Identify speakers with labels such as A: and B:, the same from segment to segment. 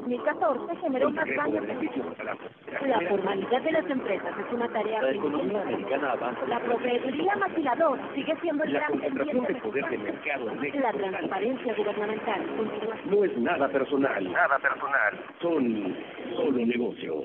A: 2014 generó más daños La formalidad de las empresas es una tarea La economía americana La proveeduría maquiladora sigue siendo el la gran concentración de poder de mercado La transparencia gubernamental No es nada personal. Nada personal. Son solo negocios.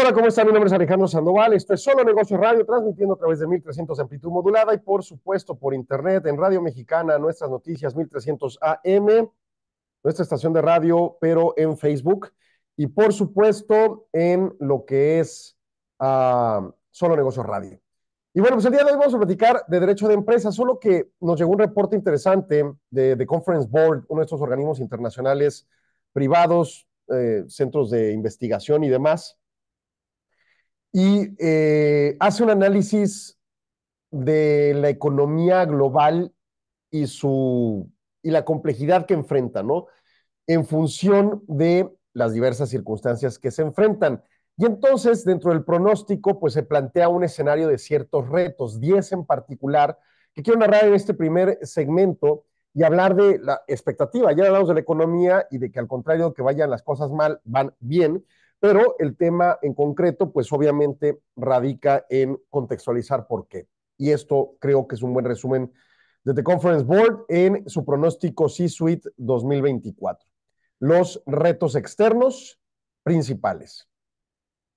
A: Hola, ¿cómo están? Mi nombre es Alejandro Sandoval. Esto es Solo Negocios Radio, transmitiendo a través de 1300 amplitud modulada y, por supuesto, por internet en Radio Mexicana, nuestras noticias 1300 AM, nuestra estación de radio, pero en Facebook y, por supuesto, en lo que es ah, Solo Negocios Radio. Y bueno, pues el día de hoy vamos a platicar de derecho de empresa, solo que nos llegó un reporte interesante de, Conference Board, uno de estos organismos internacionales privados, eh, centros de investigación y demás y eh, hace un análisis de la economía global y, su, y la complejidad que enfrenta, ¿no? En función de las diversas circunstancias que se enfrentan. Y entonces, dentro del pronóstico, pues se plantea un escenario de ciertos retos, 10 en particular, que quiero narrar en este primer segmento y hablar de la expectativa. Ya hablamos de la economía y de que al contrario que vayan las cosas mal, van bien, pero el tema en concreto, pues obviamente radica en contextualizar por qué. Y esto creo que es un buen resumen de The Conference Board en su pronóstico C-Suite 2024. Los retos externos principales.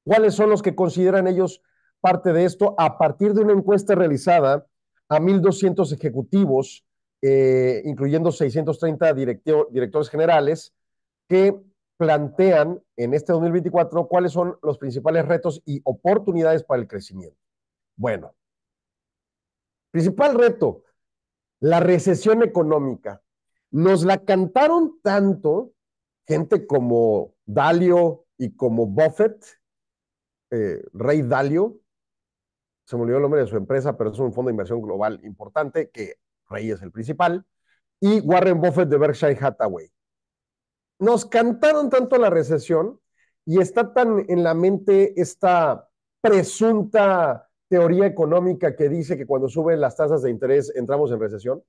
A: ¿Cuáles son los que consideran ellos parte de esto a partir de una encuesta realizada a 1.200 ejecutivos, eh, incluyendo 630 directores generales, que plantean en este 2024 cuáles son los principales retos y oportunidades para el crecimiento. Bueno, principal reto, la recesión económica. Nos la cantaron tanto gente como Dalio y como Buffett, eh, Rey Dalio, se me olvidó el nombre de su empresa, pero es un fondo de inversión global importante, que Rey es el principal, y Warren Buffett de Berkshire Hathaway nos cantaron tanto la recesión y está tan en la mente esta presunta teoría económica que dice que cuando suben las tasas de interés entramos en recesión,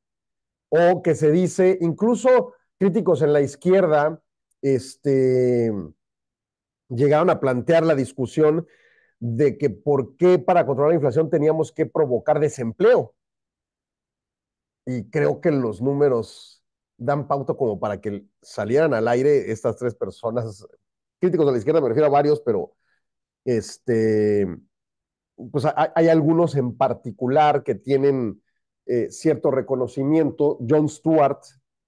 A: o que se dice, incluso críticos en la izquierda este, llegaron a plantear la discusión de que por qué para controlar la inflación teníamos que provocar desempleo. Y creo que los números dan pauta como para que salieran al aire estas tres personas, críticos de la izquierda, me refiero a varios, pero este, pues hay, algunos en particular que tienen eh, cierto reconocimiento. John Stewart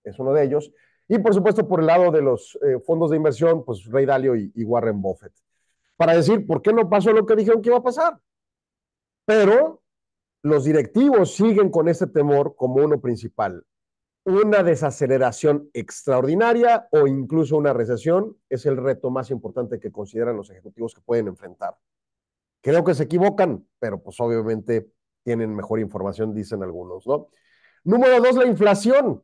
A: es uno de ellos. Y por supuesto, por el lado de los eh, fondos de inversión, pues Ray Dalio y, y Warren Buffett. Para decir, ¿por qué no pasó lo que dijeron que iba a pasar? Pero los directivos siguen con ese temor como uno principal una desaceleración extraordinaria o incluso una recesión es el reto más importante que consideran los ejecutivos que pueden enfrentar. Creo que se equivocan, pero pues obviamente tienen mejor información, dicen algunos, ¿no? Número dos, la inflación,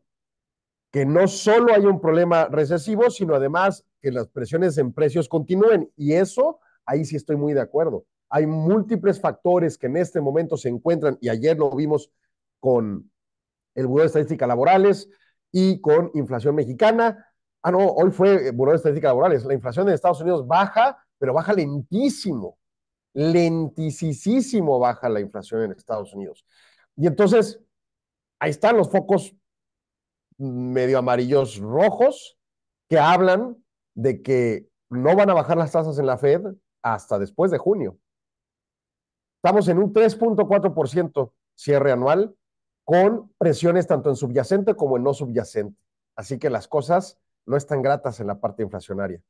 A: que no solo hay un problema recesivo, sino además que las presiones en precios continúen. Y eso, ahí sí estoy muy de acuerdo. Hay múltiples factores que en este momento se encuentran, y ayer lo vimos con el Buró de Estadística Laborales y con inflación mexicana. Ah, no, hoy fue eh, Buró de Estadística Laborales. La inflación en Estados Unidos baja, pero baja lentísimo. lentisísimo baja la inflación en Estados Unidos. Y entonces, ahí están los focos medio amarillos rojos que hablan de que no van a bajar las tasas en la Fed hasta después de junio. Estamos en un 3.4% cierre anual con presiones tanto en subyacente como en no subyacente. Así que las cosas no están gratas en la parte inflacionaria.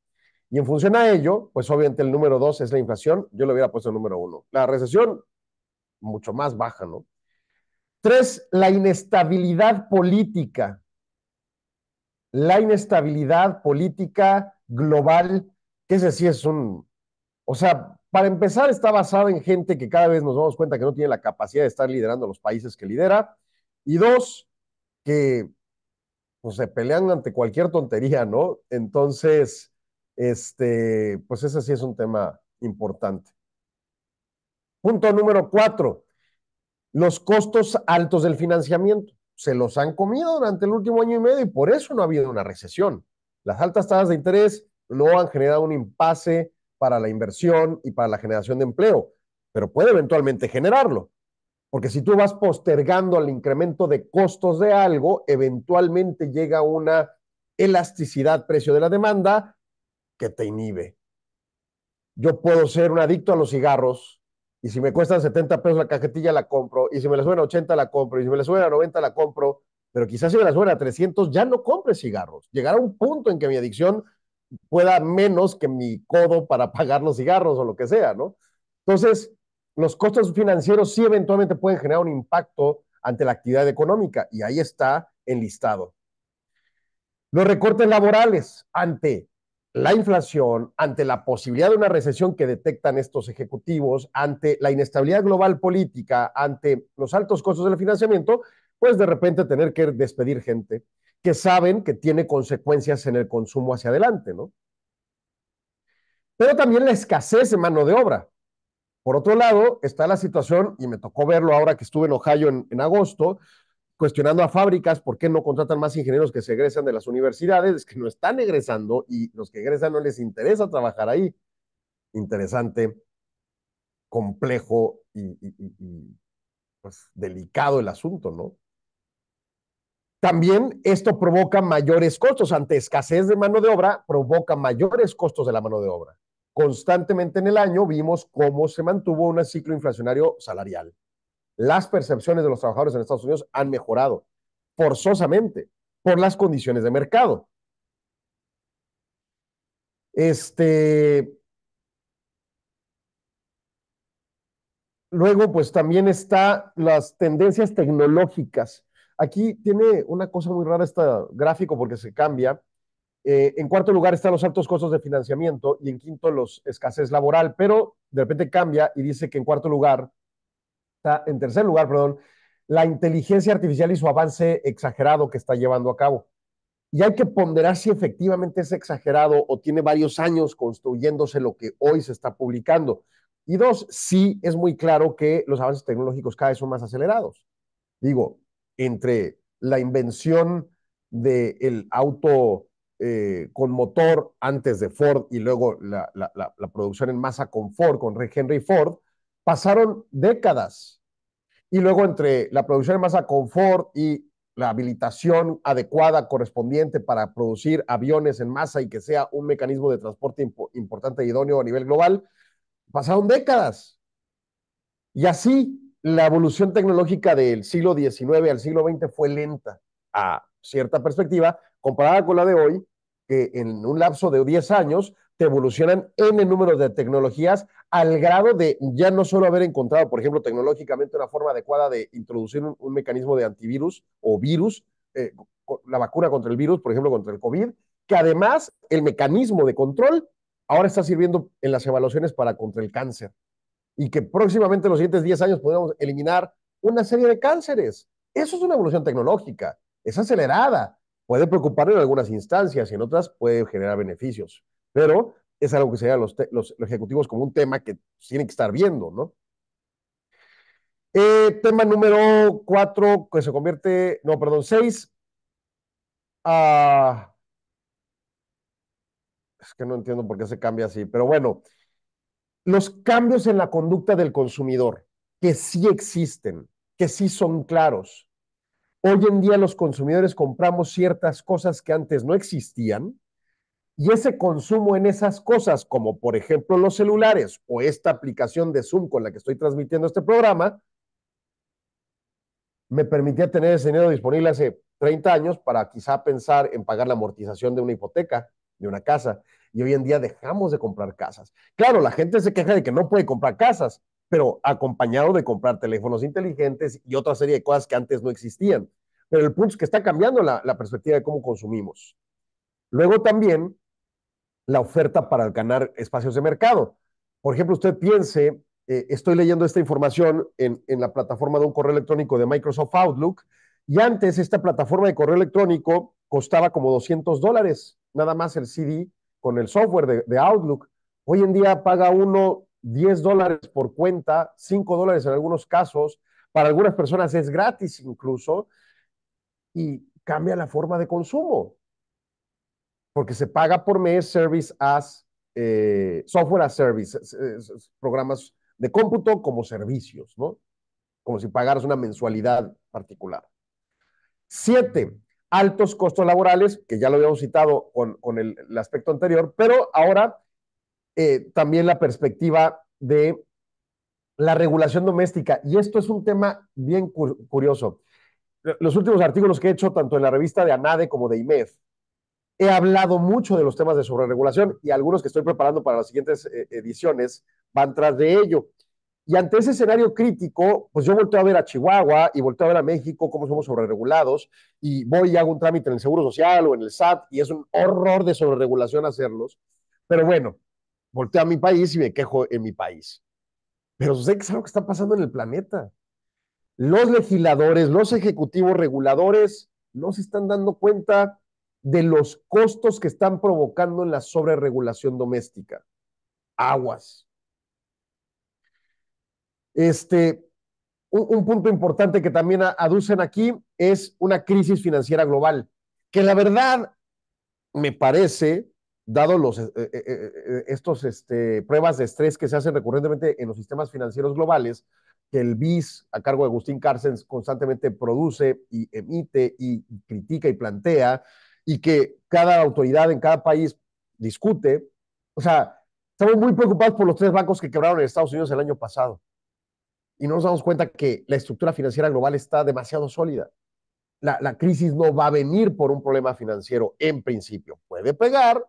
A: Y en función a ello, pues obviamente el número dos es la inflación, yo le hubiera puesto el número uno. La recesión, mucho más baja, ¿no? Tres, la inestabilidad política. La inestabilidad política global, que ese sí es un... O sea, para empezar, está basada en gente que cada vez nos damos cuenta que no tiene la capacidad de estar liderando los países que lidera y dos, que pues, se pelean ante cualquier tontería, ¿no? Entonces, este, pues ese sí es un tema importante. Punto número cuatro, los costos altos del financiamiento. Se los han comido durante el último año y medio y por eso no ha habido una recesión. Las altas tasas de interés no han generado un impasse para la inversión y para la generación de empleo, pero puede eventualmente generarlo. Porque si tú vas postergando el incremento de costos de algo, eventualmente llega una elasticidad precio de la demanda que te inhibe. Yo puedo ser un adicto a los cigarros y si me cuestan 70 pesos la cajetilla la compro y si me la suben a 80 la compro y si me la suben a 90 la compro, pero quizás si me la suben a 300 ya no compre cigarros. Llegará un punto en que mi adicción pueda menos que mi codo para pagar los cigarros o lo que sea, ¿no? Entonces, los costos financieros sí eventualmente pueden generar un impacto ante la actividad económica y ahí está enlistado. Los recortes laborales ante la inflación, ante la posibilidad de una recesión que detectan estos ejecutivos, ante la inestabilidad global política, ante los altos costos del financiamiento, pues de repente tener que despedir gente que saben que tiene consecuencias en el consumo hacia adelante, ¿no? Pero también la escasez de mano de obra. Por otro lado, está la situación, y me tocó verlo ahora que estuve en Ohio en, agosto, cuestionando a fábricas por qué no contratan más ingenieros que se egresan de las universidades, es que no están egresando y los que egresan no les interesa trabajar ahí. Interesante, complejo y, y pues, delicado el asunto, ¿no? También esto provoca mayores costos, ante escasez de mano de obra, provoca mayores costos de la mano de obra constantemente en el año vimos cómo se mantuvo un ciclo inflacionario salarial. Las percepciones de los trabajadores en Estados Unidos han mejorado forzosamente por las condiciones de mercado. Este, Luego, pues también está las tendencias tecnológicas. Aquí tiene una cosa muy rara este gráfico porque se cambia. Eh, en cuarto lugar están los altos costos de financiamiento y en quinto los escasez laboral, pero de repente cambia y dice que en cuarto lugar, está, en tercer lugar, perdón, la inteligencia artificial y su avance exagerado que está llevando a cabo. Y hay que ponderar si efectivamente es exagerado o tiene varios años construyéndose lo que hoy se está publicando. Y dos, sí es muy claro que los avances tecnológicos cada vez son más acelerados. Digo, entre la invención del auto eh, con motor antes de Ford y luego la, producción en masa con Ford, con Henry Ford, pasaron décadas. Y luego entre la producción en masa con Ford y la habilitación adecuada correspondiente para producir aviones en masa y que sea un mecanismo de transporte importante y idóneo a nivel global, pasaron décadas. Y así la evolución tecnológica del siglo XIX al siglo XX fue lenta a cierta perspectiva, comparada con la de hoy, que en un lapso de 10 años te evolucionan n el número de tecnologías al grado de ya no solo haber encontrado, por ejemplo, tecnológicamente una forma adecuada de introducir un, mecanismo de antivirus o virus, eh, la vacuna contra el virus, por ejemplo, contra el COVID, que además el mecanismo de control ahora está sirviendo en las evaluaciones para contra el cáncer y que próximamente en los siguientes 10 años podremos eliminar una serie de cánceres. Eso es una evolución tecnológica es acelerada, puede preocupar en algunas instancias y en otras puede generar beneficios, pero es algo que se los, los, los ejecutivos como un tema que tienen que estar viendo, ¿no? Eh, tema número cuatro, que se convierte, no, perdón, seis. Ah, es que no entiendo por qué se cambia así, pero bueno, los cambios en la conducta del consumidor, que sí existen, que sí son claros, Hoy en día los consumidores compramos ciertas cosas que antes no existían y ese consumo en esas cosas, como por ejemplo los celulares o esta aplicación de Zoom con la que estoy transmitiendo este programa, me permitía tener ese dinero disponible hace 30 años para quizá pensar en pagar la amortización de una hipoteca, de una casa. Y hoy en día dejamos de comprar casas. Claro, la gente se queja de que no puede comprar casas, pero acompañado de comprar teléfonos inteligentes y otra serie de cosas que antes no existían. Pero el punto es que está cambiando la, perspectiva de cómo consumimos. Luego también la oferta para ganar espacios de mercado. Por ejemplo, usted piense, eh, estoy leyendo esta información en, la plataforma de un correo electrónico de Microsoft Outlook, y antes esta plataforma de correo electrónico costaba como 200 dólares, nada más el CD con el software de Outlook. Hoy en día paga uno 10 dólares por cuenta, 5 dólares en algunos casos, para algunas personas es gratis incluso, y cambia la forma de consumo, porque se paga por mes service as, eh, software as service, programas de cómputo como servicios, ¿no? Como si pagaras una mensualidad particular. Siete, altos costos laborales, que ya lo habíamos citado con, el aspecto anterior, pero ahora eh, también la perspectiva de la regulación doméstica. Y esto es un tema bien curioso. Los últimos artículos que he hecho, tanto en la revista de ANADE como de IMEF, he hablado mucho de los temas de sobreregulación y algunos que estoy preparando para las siguientes eh, ediciones van tras de ello. Y ante ese escenario crítico, pues yo vuelto a ver a Chihuahua y vuelto a ver a México cómo somos sobreregulados y voy y hago un trámite en el Seguro Social o en el SAT y es un horror de sobreregulación hacerlos. Pero bueno, volteo a mi país y me quejo en mi país. Pero sé que es algo que está pasando en el planeta. Los legisladores, los ejecutivos reguladores no se están dando cuenta de los costos que están provocando en la sobreregulación doméstica. Aguas. Este, un, punto importante que también aducen aquí es una crisis financiera global, que la verdad me parece dado los, eh, eh, eh, estos este, pruebas de estrés que se hacen recurrentemente en los sistemas financieros globales, que el BIS, a cargo de Agustín Carstens, constantemente produce y emite y critica y plantea, y que cada autoridad en cada país discute. O sea, estamos muy preocupados por los tres bancos que quebraron en Estados Unidos el año pasado. Y no nos damos cuenta que la estructura financiera global está demasiado sólida. La, la crisis no va a venir por un problema financiero en principio. Puede pegar,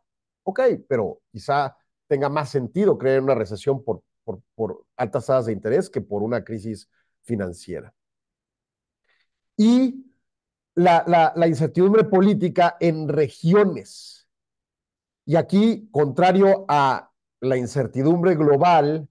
A: ok, pero quizá tenga más sentido creer en una recesión por, altas tasas de interés que por una crisis financiera. Y la, incertidumbre política en regiones. Y aquí, contrario a la incertidumbre global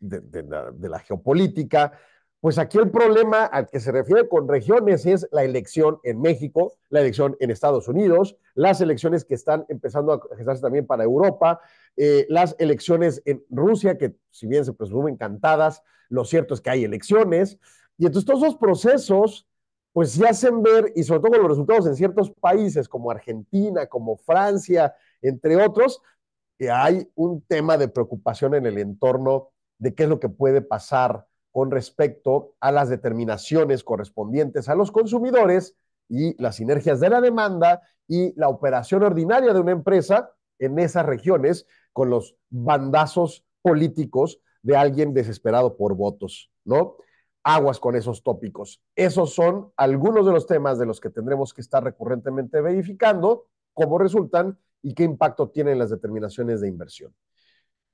A: de la geopolítica, pues aquí el problema al que se refiere con regiones es la elección en México, la elección en Estados Unidos, las elecciones que están empezando a gestarse también para Europa, eh, las elecciones en Rusia, que si bien se presumen cantadas, lo cierto es que hay elecciones. Y entonces todos esos procesos, pues se hacen ver, y sobre todo con los resultados en ciertos países como Argentina, como Francia, entre otros, que hay un tema de preocupación en el entorno de qué es lo que puede pasar con respecto a las determinaciones correspondientes a los consumidores y las sinergias de la demanda y la operación ordinaria de una empresa en esas regiones con los bandazos políticos de alguien desesperado por votos, ¿no? Aguas con esos tópicos. Esos son algunos de los temas de los que tendremos que estar recurrentemente verificando cómo resultan y qué impacto tienen las determinaciones de inversión.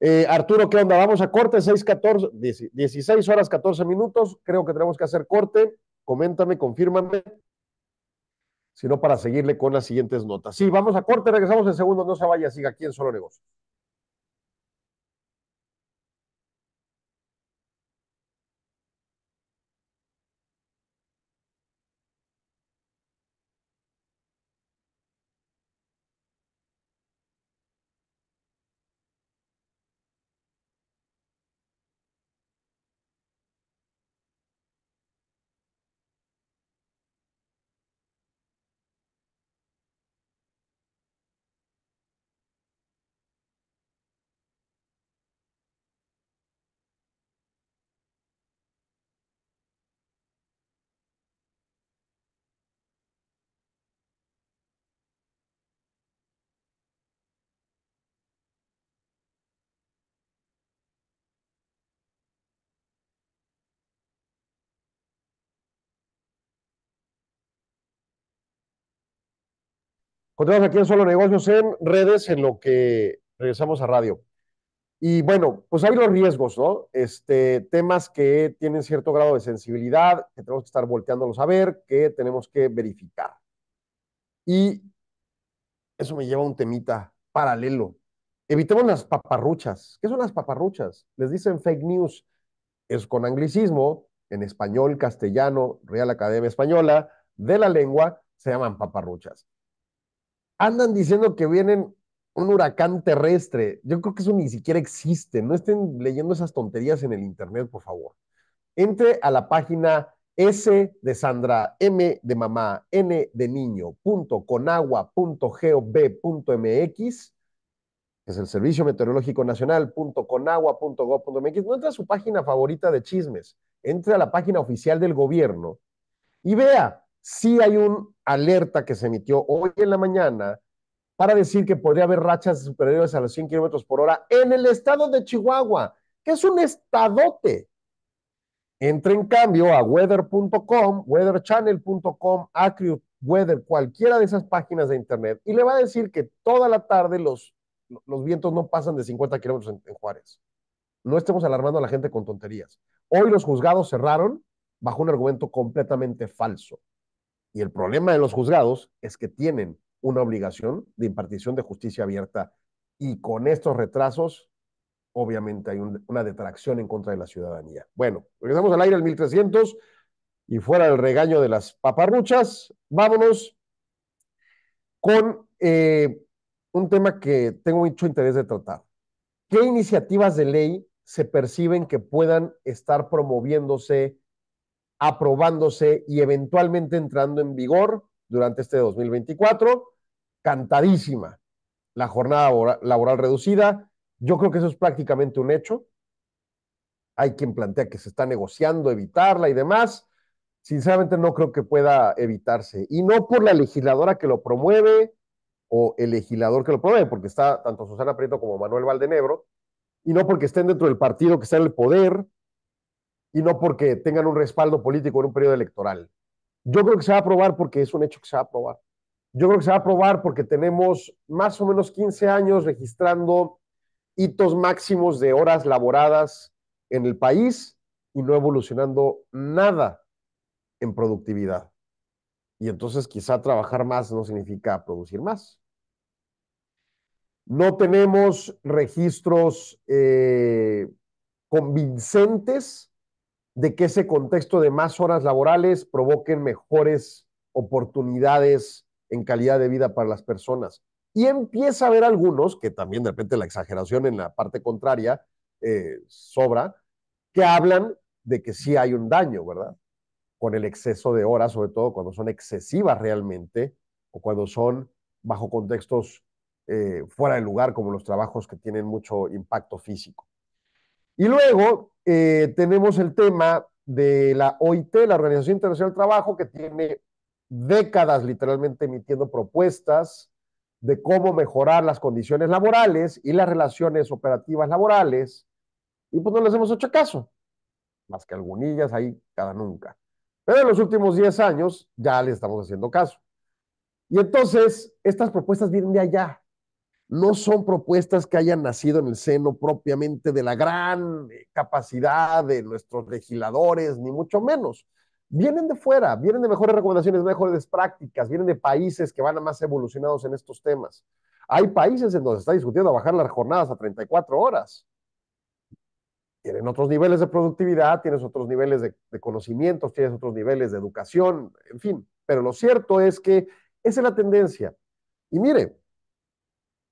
A: Eh, Arturo, ¿qué onda? Vamos a corte, 16 horas 14 minutos. Creo que tenemos que hacer corte. Coméntame, confírmame. Si no, para seguirle con las siguientes notas. Sí, vamos a corte, regresamos en segundo. No se vaya, siga aquí en Solo Negocios. Continuamos aquí en Solo Negocios en redes, en lo que regresamos a radio. Y bueno, pues hay los riesgos, ¿no? Este, temas que tienen cierto grado de sensibilidad, que tenemos que estar volteándolos a ver, que tenemos que verificar. Y eso me lleva a un temita paralelo. Evitemos las paparruchas. ¿Qué son las paparruchas? Les dicen fake news. Es con anglicismo, en español, castellano, Real Academia Española, de la lengua, se llaman paparruchas andan diciendo que vienen un huracán terrestre. Yo creo que eso ni siquiera existe. No estén leyendo esas tonterías en el Internet, por favor. Entre a la página S de Sandra, M de mamá, N de niño, punto, conagua, punto, punto, mx, que es el Servicio Meteorológico Nacional, punto, conagua, punto, go, punto, mx. No entre a su página favorita de chismes. Entre a la página oficial del gobierno y vea sí hay un alerta que se emitió hoy en la mañana para decir que podría haber rachas superiores a los 100 kilómetros por hora en el estado de Chihuahua, que es un estadote. Entre en cambio a weather.com, weatherchannel.com, Acreweather, cualquiera de esas páginas de internet, y le va a decir que toda la tarde los, vientos no pasan de 50 kilómetros en Juárez. No estemos alarmando a la gente con tonterías. Hoy los juzgados cerraron bajo un argumento completamente falso. Y el problema de los juzgados es que tienen una obligación de impartición de justicia abierta y con estos retrasos, obviamente hay una detracción en contra de la ciudadanía. Bueno, regresamos al aire al 1300 y fuera del regaño de las paparruchas, vámonos con eh, un tema que tengo mucho interés de tratar. ¿Qué iniciativas de ley se perciben que puedan estar promoviéndose aprobándose y eventualmente entrando en vigor durante este 2024. Cantadísima la jornada laboral reducida. Yo creo que eso es prácticamente un hecho. Hay quien plantea que se está negociando evitarla y demás. Sinceramente no creo que pueda evitarse. Y no por la legisladora que lo promueve o el legislador que lo promueve, porque está tanto Susana Prieto como Manuel Valdenebro, y no porque estén dentro del partido que está en el poder, y no porque tengan un respaldo político en un periodo electoral. Yo creo que se va a aprobar porque es un hecho que se va a aprobar. Yo creo que se va a aprobar porque tenemos más o menos 15 años registrando hitos máximos de horas laboradas en el país y no evolucionando nada en productividad. Y entonces quizá trabajar más no significa producir más. No tenemos registros eh, convincentes de que ese contexto de más horas laborales provoquen mejores oportunidades en calidad de vida para las personas. Y empieza a haber algunos, que también de repente la exageración en la parte contraria eh, sobra, que hablan de que sí hay un daño, ¿verdad? Con el exceso de horas, sobre todo cuando son excesivas realmente o cuando son bajo contextos eh, fuera de lugar, como los trabajos que tienen mucho impacto físico. Y luego eh, tenemos el tema de la OIT, la Organización Internacional del Trabajo, que tiene décadas literalmente emitiendo propuestas de cómo mejorar las condiciones laborales y las relaciones operativas laborales, y pues no les hemos hecho caso, más que algunillas ahí cada nunca. Pero en los últimos 10 años ya le estamos haciendo caso. Y entonces, estas propuestas vienen de allá, no son propuestas que hayan nacido en el seno propiamente de la gran eh, capacidad de nuestros legisladores, ni mucho menos. Vienen de fuera, vienen de mejores recomendaciones, mejores prácticas, vienen de países que van a más evolucionados en estos temas. Hay países en donde se está discutiendo bajar las jornadas a 34 horas. Tienen otros niveles de productividad, tienes otros niveles de, de conocimientos, tienes otros niveles de educación, en fin. Pero lo cierto es que esa es la tendencia. Y mire,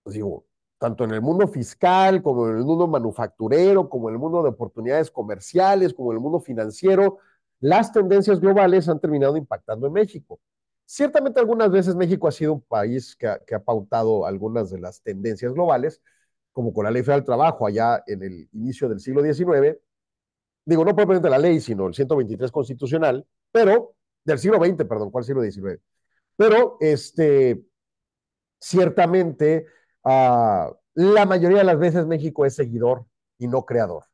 A: pues digo, tanto en el mundo fiscal como en el mundo manufacturero, como en el mundo de oportunidades comerciales, como en el mundo financiero, las tendencias globales han terminado impactando en México. Ciertamente algunas veces México ha sido un país que ha, pautado algunas de las tendencias globales, como con la Ley Federal de Trabajo allá en el inicio del siglo XIX, digo, no propiamente la ley, sino el 123 constitucional, pero del siglo XX, perdón, ¿cuál siglo XIX? Pero, este, ciertamente, Ah, la mayoría de las veces México es seguidor y no creador.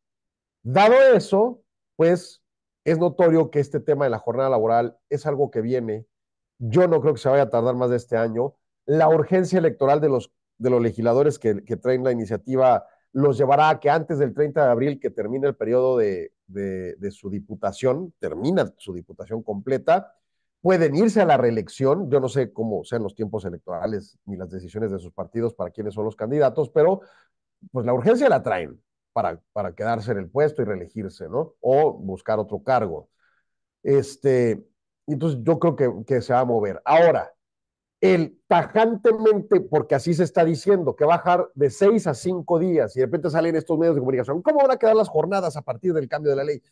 A: Dado eso, pues es notorio que este tema de la jornada laboral es algo que viene. Yo no creo que se vaya a tardar más de este año. La urgencia electoral de los, de los legisladores que, traen la iniciativa los llevará a que antes del 30 de abril, que termine el periodo de su diputación, termina su diputación completa, pueden irse a la reelección. Yo no sé cómo sean los tiempos electorales ni las decisiones de sus partidos para quiénes son los candidatos, pero pues la urgencia la traen para, para quedarse en el puesto y reelegirse, ¿no? O buscar otro cargo. Este, entonces yo creo que, se va a mover. Ahora, el tajantemente, porque así se está diciendo, que va a bajar de seis a cinco días y de repente salen estos medios de comunicación, ¿cómo van a quedar las jornadas a partir del cambio de la ley?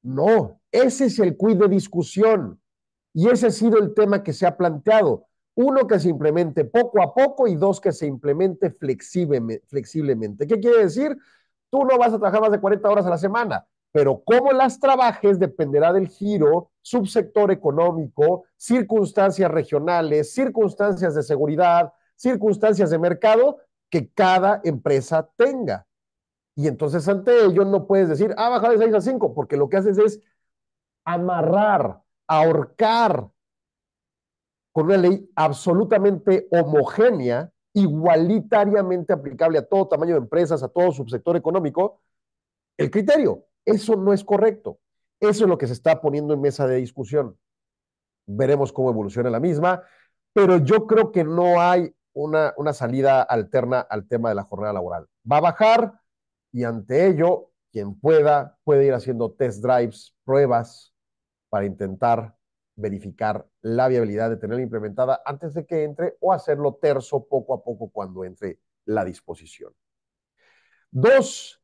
A: No, ese es el cuid de discusión. Y ese ha sido el tema que se ha planteado. Uno, que se implemente poco a poco y dos, que se implemente flexiblemente. ¿Qué quiere decir? Tú no vas a trabajar más de 40 horas a la semana, pero cómo las trabajes dependerá del giro, subsector económico, circunstancias regionales, circunstancias de seguridad, circunstancias de mercado que cada empresa tenga. Y entonces ante ello no puedes decir, ah, bajar de 6 a 5, porque lo que haces es amarrar ahorcar con una ley absolutamente homogénea, igualitariamente aplicable a todo tamaño de empresas, a todo subsector económico, el criterio. Eso no es correcto. Eso es lo que se está poniendo en mesa de discusión. Veremos cómo evoluciona la misma, pero yo creo que no hay una, salida alterna al tema de la jornada laboral. Va a bajar y ante ello, quien pueda, puede ir haciendo test drives, pruebas, para intentar verificar la viabilidad de tenerla implementada antes de que entre o hacerlo terso poco a poco cuando entre la disposición. Dos,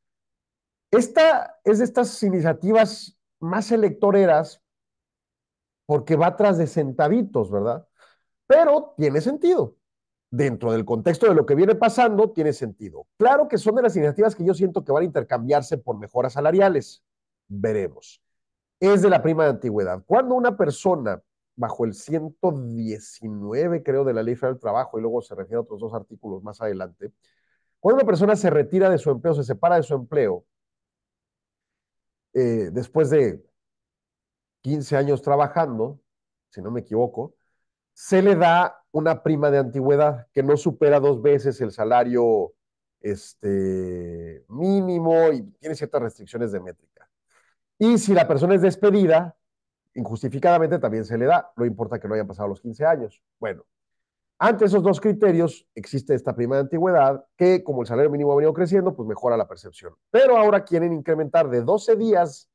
A: esta es de estas iniciativas más electoreras porque va tras de centavitos, ¿verdad? Pero tiene sentido. Dentro del contexto de lo que viene pasando, tiene sentido. Claro que son de las iniciativas que yo siento que van a intercambiarse por mejoras salariales. Veremos es de la prima de antigüedad. Cuando una persona bajo el 119, creo, de la Ley Federal del Trabajo, y luego se refiere a otros dos artículos más adelante, cuando una persona se retira de su empleo, se separa de su empleo, eh, después de 15 años trabajando, si no me equivoco, se le da una prima de antigüedad que no supera dos veces el salario este, mínimo y tiene ciertas restricciones de métrica. Y si la persona es despedida, injustificadamente también se le da, no importa que no hayan pasado los 15 años. Bueno, ante esos dos criterios existe esta prima de antigüedad que, como el salario mínimo ha venido creciendo, pues mejora la percepción. Pero ahora quieren incrementar de 12 días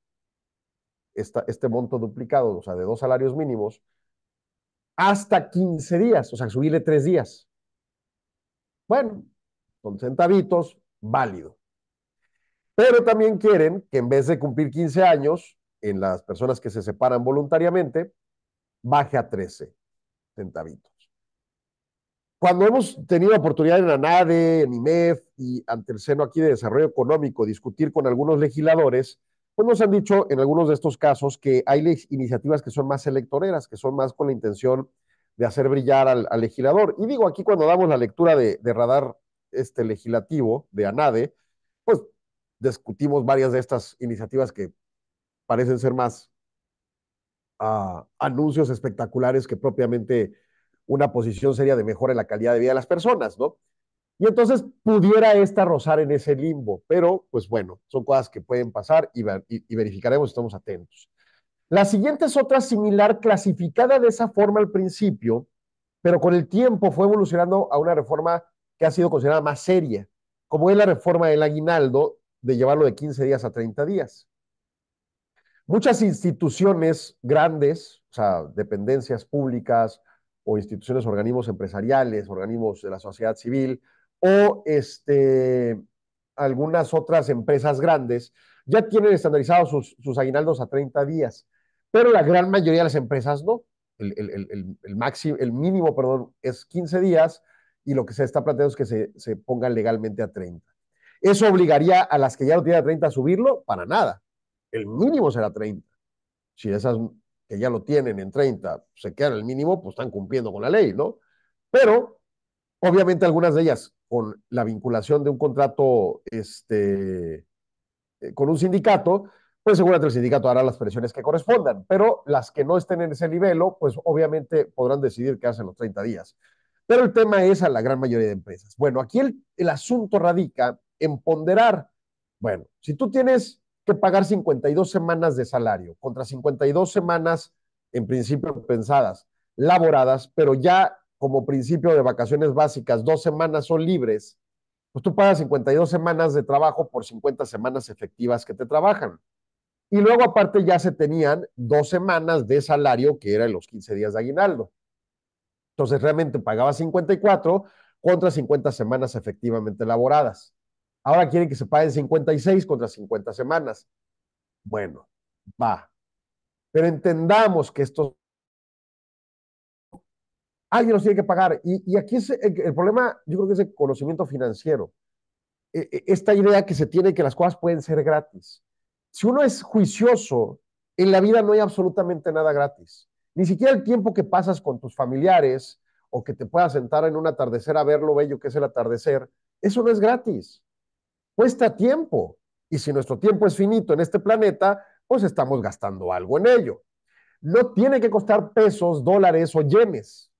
A: este monto duplicado, o sea, de dos salarios mínimos, hasta 15 días, o sea, subirle tres días. Bueno, con centavitos, válido. Pero también quieren que en vez de cumplir 15 años, en las personas que se separan voluntariamente, baje a 13 centavitos. Cuando hemos tenido oportunidad en ANADE, en IMEF y ante el seno aquí de desarrollo económico discutir con algunos legisladores, pues nos han dicho en algunos de estos casos que hay iniciativas que son más electoreras, que son más con la intención de hacer brillar al, legislador. Y digo aquí cuando damos la lectura de, de radar este legislativo de ANADE, discutimos varias de estas iniciativas que parecen ser más ah, anuncios espectaculares que propiamente una posición seria de mejora en la calidad de vida de las personas, ¿no? Y entonces pudiera esta rozar en ese limbo, pero pues bueno, son cosas que pueden pasar y, y, verificaremos, estamos atentos. La siguiente es otra similar, clasificada de esa forma al principio, pero con el tiempo fue evolucionando a una reforma que ha sido considerada más seria, como es la reforma del aguinaldo, de llevarlo de 15 días a 30 días. Muchas instituciones grandes, o sea, dependencias públicas o instituciones, organismos empresariales, organismos de la sociedad civil o este, algunas otras empresas grandes, ya tienen estandarizados sus, aguinaldos a 30 días, pero la gran mayoría de las empresas no. El, el, máximo, el mínimo, perdón, es 15 días y lo que se está planteando es que se, pongan legalmente a 30. ¿Eso obligaría a las que ya lo tienen 30 a subirlo? Para nada. El mínimo será 30. Si esas que ya lo tienen en 30 se quedan el mínimo, pues están cumpliendo con la ley, ¿no? Pero, obviamente, algunas de ellas con la vinculación de un contrato este, eh, con un sindicato, pues seguramente el sindicato hará las presiones que correspondan, pero las que no estén en ese nivel, pues obviamente podrán decidir qué hacen los 30 días. Pero el tema es a la gran mayoría de empresas. Bueno, aquí el, el asunto radica en ponderar. Bueno, si tú tienes que pagar 52 semanas de salario contra 52 semanas en principio pensadas, laboradas, pero ya como principio de vacaciones básicas, dos semanas son libres, pues tú pagas 52 semanas de trabajo por 50 semanas efectivas que te trabajan. Y luego aparte ya se tenían dos semanas de salario, que eran los 15 días de aguinaldo. Entonces realmente pagaba 54 contra 50 semanas efectivamente laboradas. Ahora quieren que se paguen 56 contra 50 semanas. Bueno, va. Pero entendamos que esto... Alguien los tiene que pagar. Y, aquí es el, el, problema, yo creo que es el conocimiento financiero. E, e, esta idea que se tiene que las cosas pueden ser gratis. Si uno es juicioso, en la vida no hay absolutamente nada gratis. Ni siquiera el tiempo que pasas con tus familiares o que te puedas sentar en un atardecer a ver lo bello que es el atardecer, eso no es gratis cuesta tiempo. Y si nuestro tiempo es finito en este planeta, pues estamos gastando algo en ello. No tiene que costar pesos, dólares o yenes.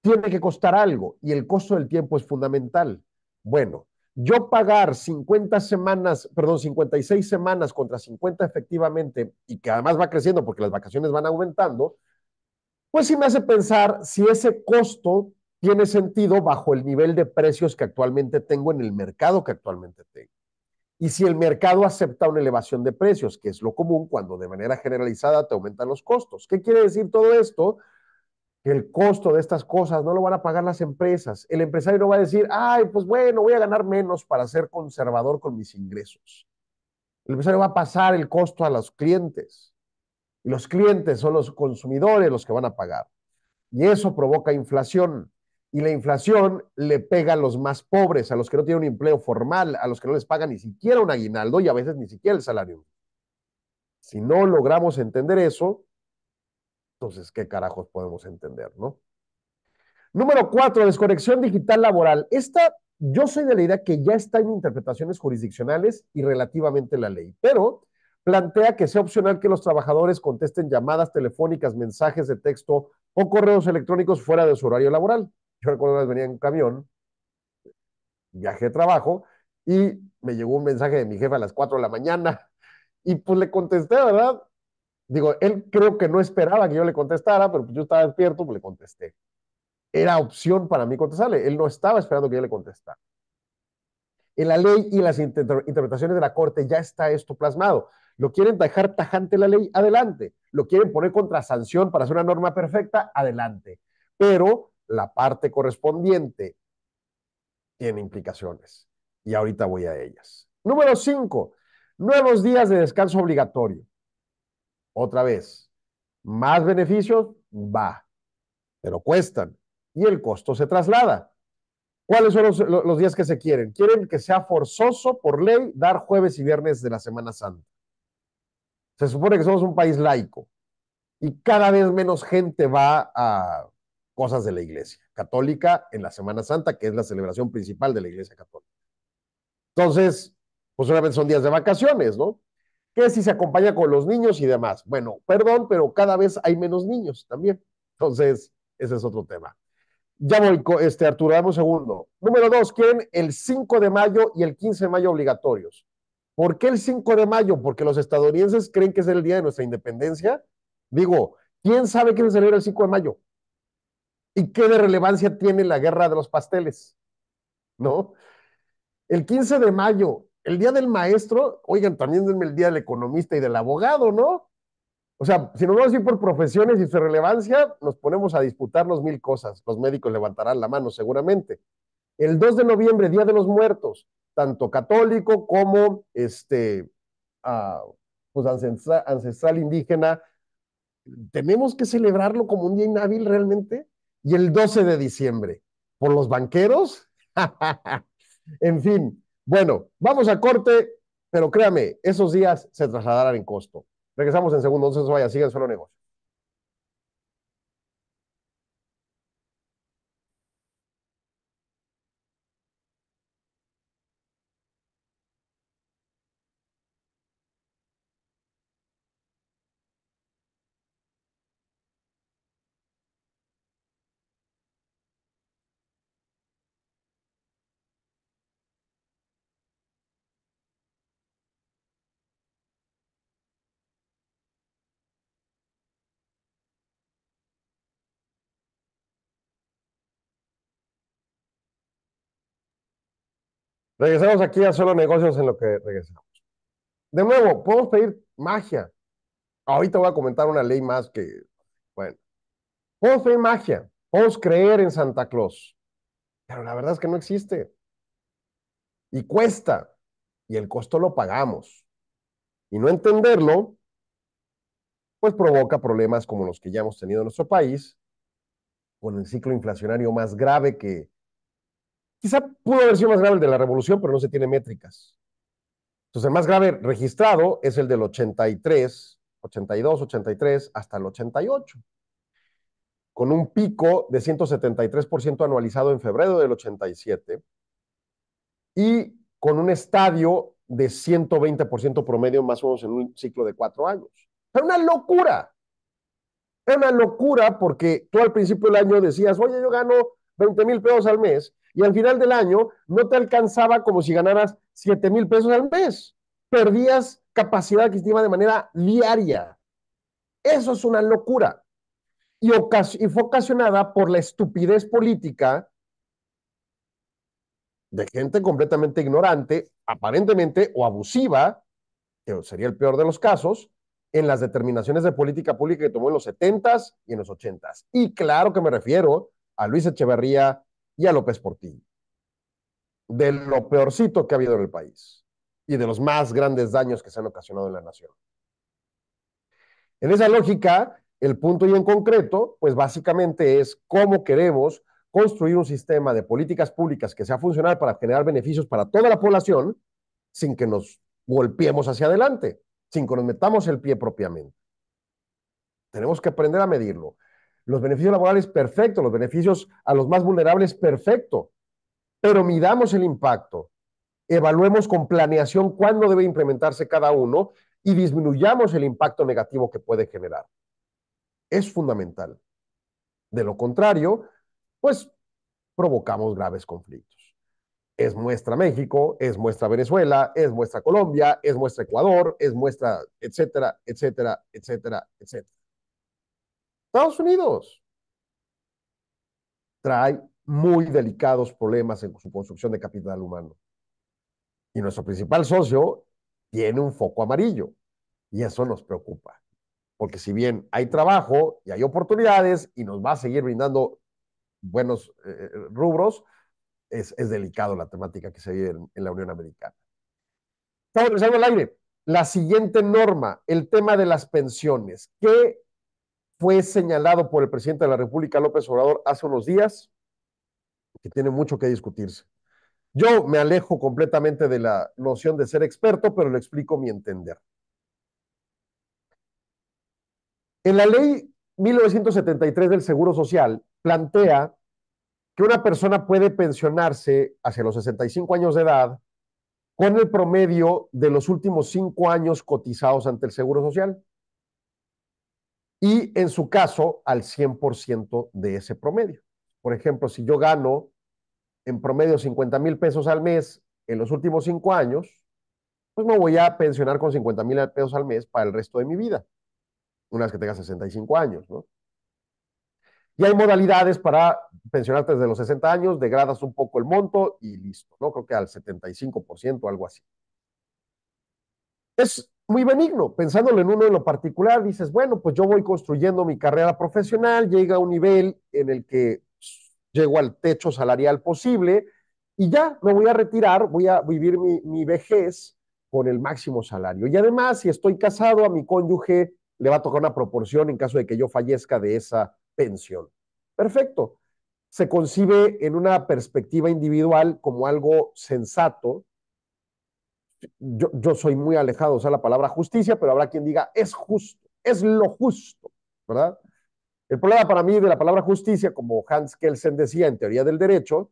A: Tiene que costar algo y el costo del tiempo es fundamental. Bueno, yo pagar 50 semanas, perdón, 56 semanas contra 50 efectivamente y que además va creciendo porque las vacaciones van aumentando, pues sí me hace pensar si ese costo tiene sentido bajo el nivel de precios que actualmente tengo en el mercado que actualmente tengo. Y si el mercado acepta una elevación de precios, que es lo común cuando de manera generalizada te aumentan los costos. ¿Qué quiere decir todo esto? Que el costo de estas cosas no lo van a pagar las empresas. El empresario no va a decir, ay, pues bueno, voy a ganar menos para ser conservador con mis ingresos. El empresario va a pasar el costo a los clientes. Y los clientes son los consumidores los que van a pagar. Y eso provoca inflación y la inflación le pega a los más pobres, a los que no tienen un empleo formal, a los que no les pagan ni siquiera un aguinaldo y a veces ni siquiera el salario. Si no logramos entender eso, entonces, ¿qué carajos podemos entender, no? Número cuatro, desconexión digital laboral. Esta, yo soy de la idea que ya está en interpretaciones jurisdiccionales y relativamente la ley, pero plantea que sea opcional que los trabajadores contesten llamadas telefónicas, mensajes de texto o correos electrónicos fuera de su horario laboral. Yo recuerdo una vez venía en un camión, viajé de trabajo, y me llegó un mensaje de mi jefe a las 4 de la mañana, y pues le contesté, ¿verdad? Digo, él creo que no esperaba que yo le contestara, pero pues yo estaba despierto, pues le contesté. Era opción para mí contestarle, él no estaba esperando que yo le contestara. En la ley y las interpretaciones de la Corte ya está esto plasmado. ¿Lo quieren dejar tajante la ley? Adelante. ¿Lo quieren poner contra sanción para hacer una norma perfecta? Adelante. Pero la parte correspondiente tiene implicaciones. Y ahorita voy a ellas. Número cinco, nuevos días de descanso obligatorio. Otra vez, más beneficios, va, pero cuestan y el costo se traslada. ¿Cuáles son los, los, días que se quieren? Quieren que sea forzoso por ley dar jueves y viernes de la Semana Santa. Se supone que somos un país laico y cada vez menos gente va a cosas de la Iglesia Católica en la Semana Santa, que es la celebración principal de la Iglesia Católica. Entonces, pues solamente son días de vacaciones, ¿no? Que si se acompaña con los niños y demás. Bueno, perdón, pero cada vez hay menos niños también. Entonces, ese es otro tema. Ya voy, este, Arturo, dame un segundo. Número dos, quieren el 5 de mayo y el 15 de mayo obligatorios. ¿Por qué el 5 de mayo? Porque los estadounidenses creen que es el día de nuestra independencia. Digo, ¿quién sabe quién celebra el 5 de mayo? ¿Y qué de relevancia tiene la guerra de los pasteles? ¿No? El 15 de mayo, el día del maestro, oigan, también el día del economista y del abogado, ¿no? O sea, si nos vamos a ir por profesiones y su relevancia, nos ponemos a disputar los mil cosas. Los médicos levantarán la mano seguramente. El 2 de noviembre, Día de los Muertos, tanto católico como este, ah, pues, ancestral, indígena, ¿tenemos que celebrarlo como un día inhábil realmente? y el 12 de diciembre. ¿Por los banqueros? en fin, bueno, vamos a corte, pero créame, esos días se trasladarán en costo. Regresamos en segundo, entonces vaya, sigan solo negocio. Regresamos aquí a Solo Negocios en lo que regresamos. De nuevo, podemos pedir magia. Ahorita voy a comentar una ley más que, bueno, podemos pedir magia, podemos creer en Santa Claus, pero la verdad es que no existe. Y cuesta, y el costo lo pagamos. Y no entenderlo, pues provoca problemas como los que ya hemos tenido en nuestro país, con el ciclo inflacionario más grave que Quizá pudo haber sido más grave de la revolución, pero no se tiene métricas. Entonces, el más grave registrado es el del 83, 82, 83, hasta el 88, con un pico de 173% anualizado en febrero del 87 y con un estadio de 120% promedio más o menos en un ciclo de cuatro años. ¡Es una locura. Es una locura porque tú al principio del año decías, oye, yo gano 20 mil pesos al mes y al final del año no te alcanzaba como si ganaras 7 mil pesos al mes. Perdías capacidad adquisitiva de manera diaria. Eso es una locura. Y, fue ocasionada por la estupidez política de gente completamente ignorante, aparentemente, o abusiva, que sería el peor de los casos, en las determinaciones de política pública que tomó en los 70s y en los 80s. Y claro que me refiero a Luis Echeverría y a López Portillo. De lo peorcito que ha habido en el país y de los más grandes daños que se han ocasionado en la nación. En esa lógica, el punto y en concreto, pues básicamente es cómo queremos construir un sistema de políticas públicas que sea funcional para generar beneficios para toda la población sin que nos golpeemos hacia adelante, sin que nos metamos el pie propiamente. Tenemos que aprender a medirlo. Los beneficios laborales, perfecto. Los beneficios a los más vulnerables, perfecto. Pero midamos el impacto, evaluemos con planeación cuándo debe implementarse cada uno y disminuyamos el impacto negativo que puede generar. Es fundamental. De lo contrario, pues provocamos graves conflictos. Es muestra México, es muestra Venezuela, es muestra Colombia, es muestra Ecuador, es muestra, etcétera, etcétera, etcétera, etcétera. Estados Unidos trae muy delicados problemas en su construcción de capital humano. Y nuestro principal socio tiene un foco amarillo. Y eso nos preocupa. Porque si bien hay trabajo y hay oportunidades y nos va a seguir brindando buenos eh, eh, rubros, es, es, delicado la temática que se vive en, la Unión Americana. Estamos aire. La siguiente norma, el tema de las pensiones. ¿Qué fue señalado por el presidente de la República, López Obrador, hace unos días, que tiene mucho que discutirse. Yo me alejo completamente de la noción de ser experto, pero le explico mi entender. En la ley 1973 del Seguro Social plantea que una persona puede pensionarse hacia los 65 años de edad con el promedio de los últimos cinco años cotizados ante el Seguro Social y en su caso al 100% de ese promedio. Por ejemplo, si yo gano en promedio 50 mil pesos al mes en los últimos cinco años, pues me voy a pensionar con 50 mil pesos al mes para el resto de mi vida, una vez que tenga 65 años, ¿no? Y hay modalidades para pensionarte desde los 60 años, degradas un poco el monto y listo, ¿no? Creo que al 75%, o algo así. Es muy benigno, pensándolo en uno en lo particular, dices, bueno, pues yo voy construyendo mi carrera profesional, llega a un nivel en el que llego al techo salarial posible y ya me voy a retirar, voy a vivir mi, mi vejez con el máximo salario. Y además, si estoy casado, a mi cónyuge le va a tocar una proporción en caso de que yo fallezca de esa pensión. Perfecto. Se concibe en una perspectiva individual como algo sensato, yo, soy muy alejado de usar la palabra justicia, pero habrá quien diga, es justo, es lo justo, ¿verdad? El problema para mí de la palabra justicia, como Hans Kelsen decía en teoría del derecho,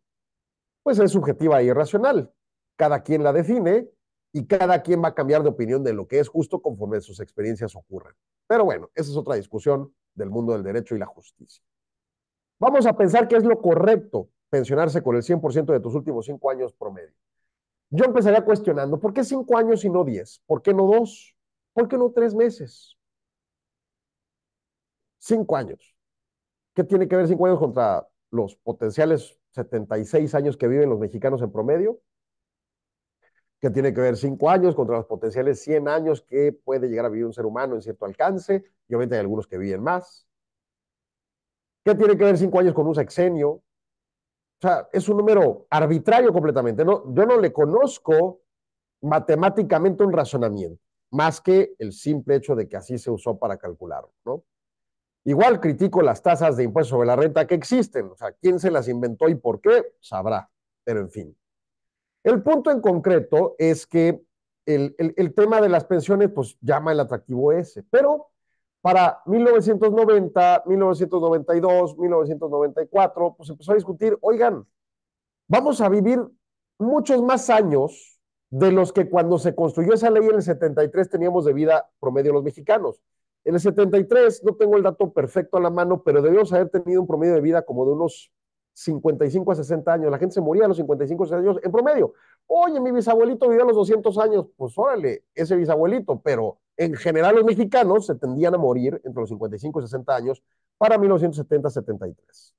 A: pues es subjetiva e irracional. Cada quien la define y cada quien va a cambiar de opinión de lo que es justo conforme sus experiencias ocurren. Pero bueno, esa es otra discusión del mundo del derecho y la justicia. Vamos a pensar qué es lo correcto pensionarse con el 100% de tus últimos cinco años promedio yo empezaría cuestionando, ¿por qué cinco años y no diez? ¿Por qué no dos? ¿Por qué no tres meses? Cinco años. ¿Qué tiene que ver cinco años contra los potenciales 76 años que viven los mexicanos en promedio? ¿Qué tiene que ver cinco años contra los potenciales 100 años que puede llegar a vivir un ser humano en cierto alcance? Y obviamente hay algunos que viven más. ¿Qué tiene que ver cinco años con un sexenio? O sea, es un número arbitrario completamente. No, yo no le conozco matemáticamente un razonamiento, más que el simple hecho de que así se usó para calcularlo, ¿no? Igual critico las tasas de impuestos sobre la renta que existen. O sea, quién se las inventó y por qué, sabrá. Pero en fin. El punto en concreto es que el, el tema de las pensiones, pues llama el atractivo ese. Pero para 1990, 1992, 1994, pues empezó a discutir, oigan, vamos a vivir muchos más años de los que cuando se construyó esa ley en el 73 teníamos de vida promedio los mexicanos. En el 73, no tengo el dato perfecto a la mano, pero debemos haber tenido un promedio de vida como de unos 55 a 60 años. La gente se moría a los 55 a 60 años en promedio. Oye, mi bisabuelito vivió los 200 años. Pues órale, ese bisabuelito, pero en general, los mexicanos se tendían a morir entre los 55 y 60 años para 1970-73.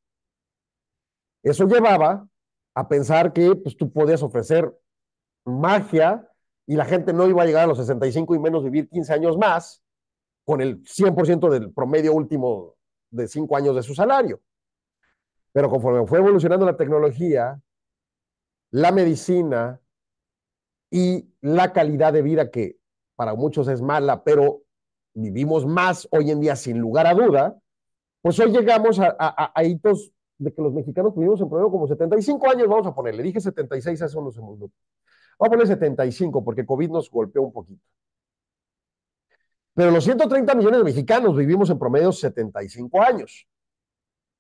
A: Eso llevaba a pensar que pues, tú podías ofrecer magia y la gente no iba a llegar a los 65 y menos vivir 15 años más con el 100% del promedio último de 5 años de su salario. Pero conforme fue evolucionando la tecnología, la medicina y la calidad de vida que para muchos es mala, pero vivimos más hoy en día sin lugar a duda, pues hoy llegamos a, hitos de que los mexicanos vivimos en promedio como 75 años, vamos a poner, le dije 76, a eso nos hemos Vamos a poner 75 porque COVID nos golpeó un poquito. Pero los 130 millones de mexicanos vivimos en promedio 75 años.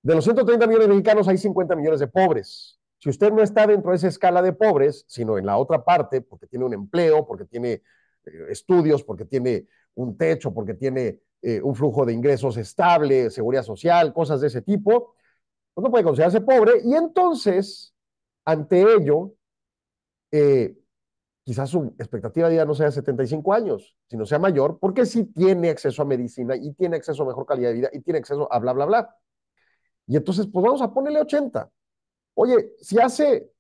A: De los 130 millones de mexicanos hay 50 millones de pobres. Si usted no está dentro de esa escala de pobres, sino en la otra parte, porque tiene un empleo, porque tiene eh, estudios, porque tiene un techo, porque tiene eh, un flujo de ingresos estable, seguridad social, cosas de ese tipo, pues no puede considerarse pobre. Y entonces, ante ello, eh, quizás su expectativa de vida no sea 75 años, sino sea mayor, porque sí tiene acceso a medicina y tiene acceso a mejor calidad de vida y tiene acceso a bla, bla, bla. Y entonces, pues vamos a ponerle 80. Oye, si hace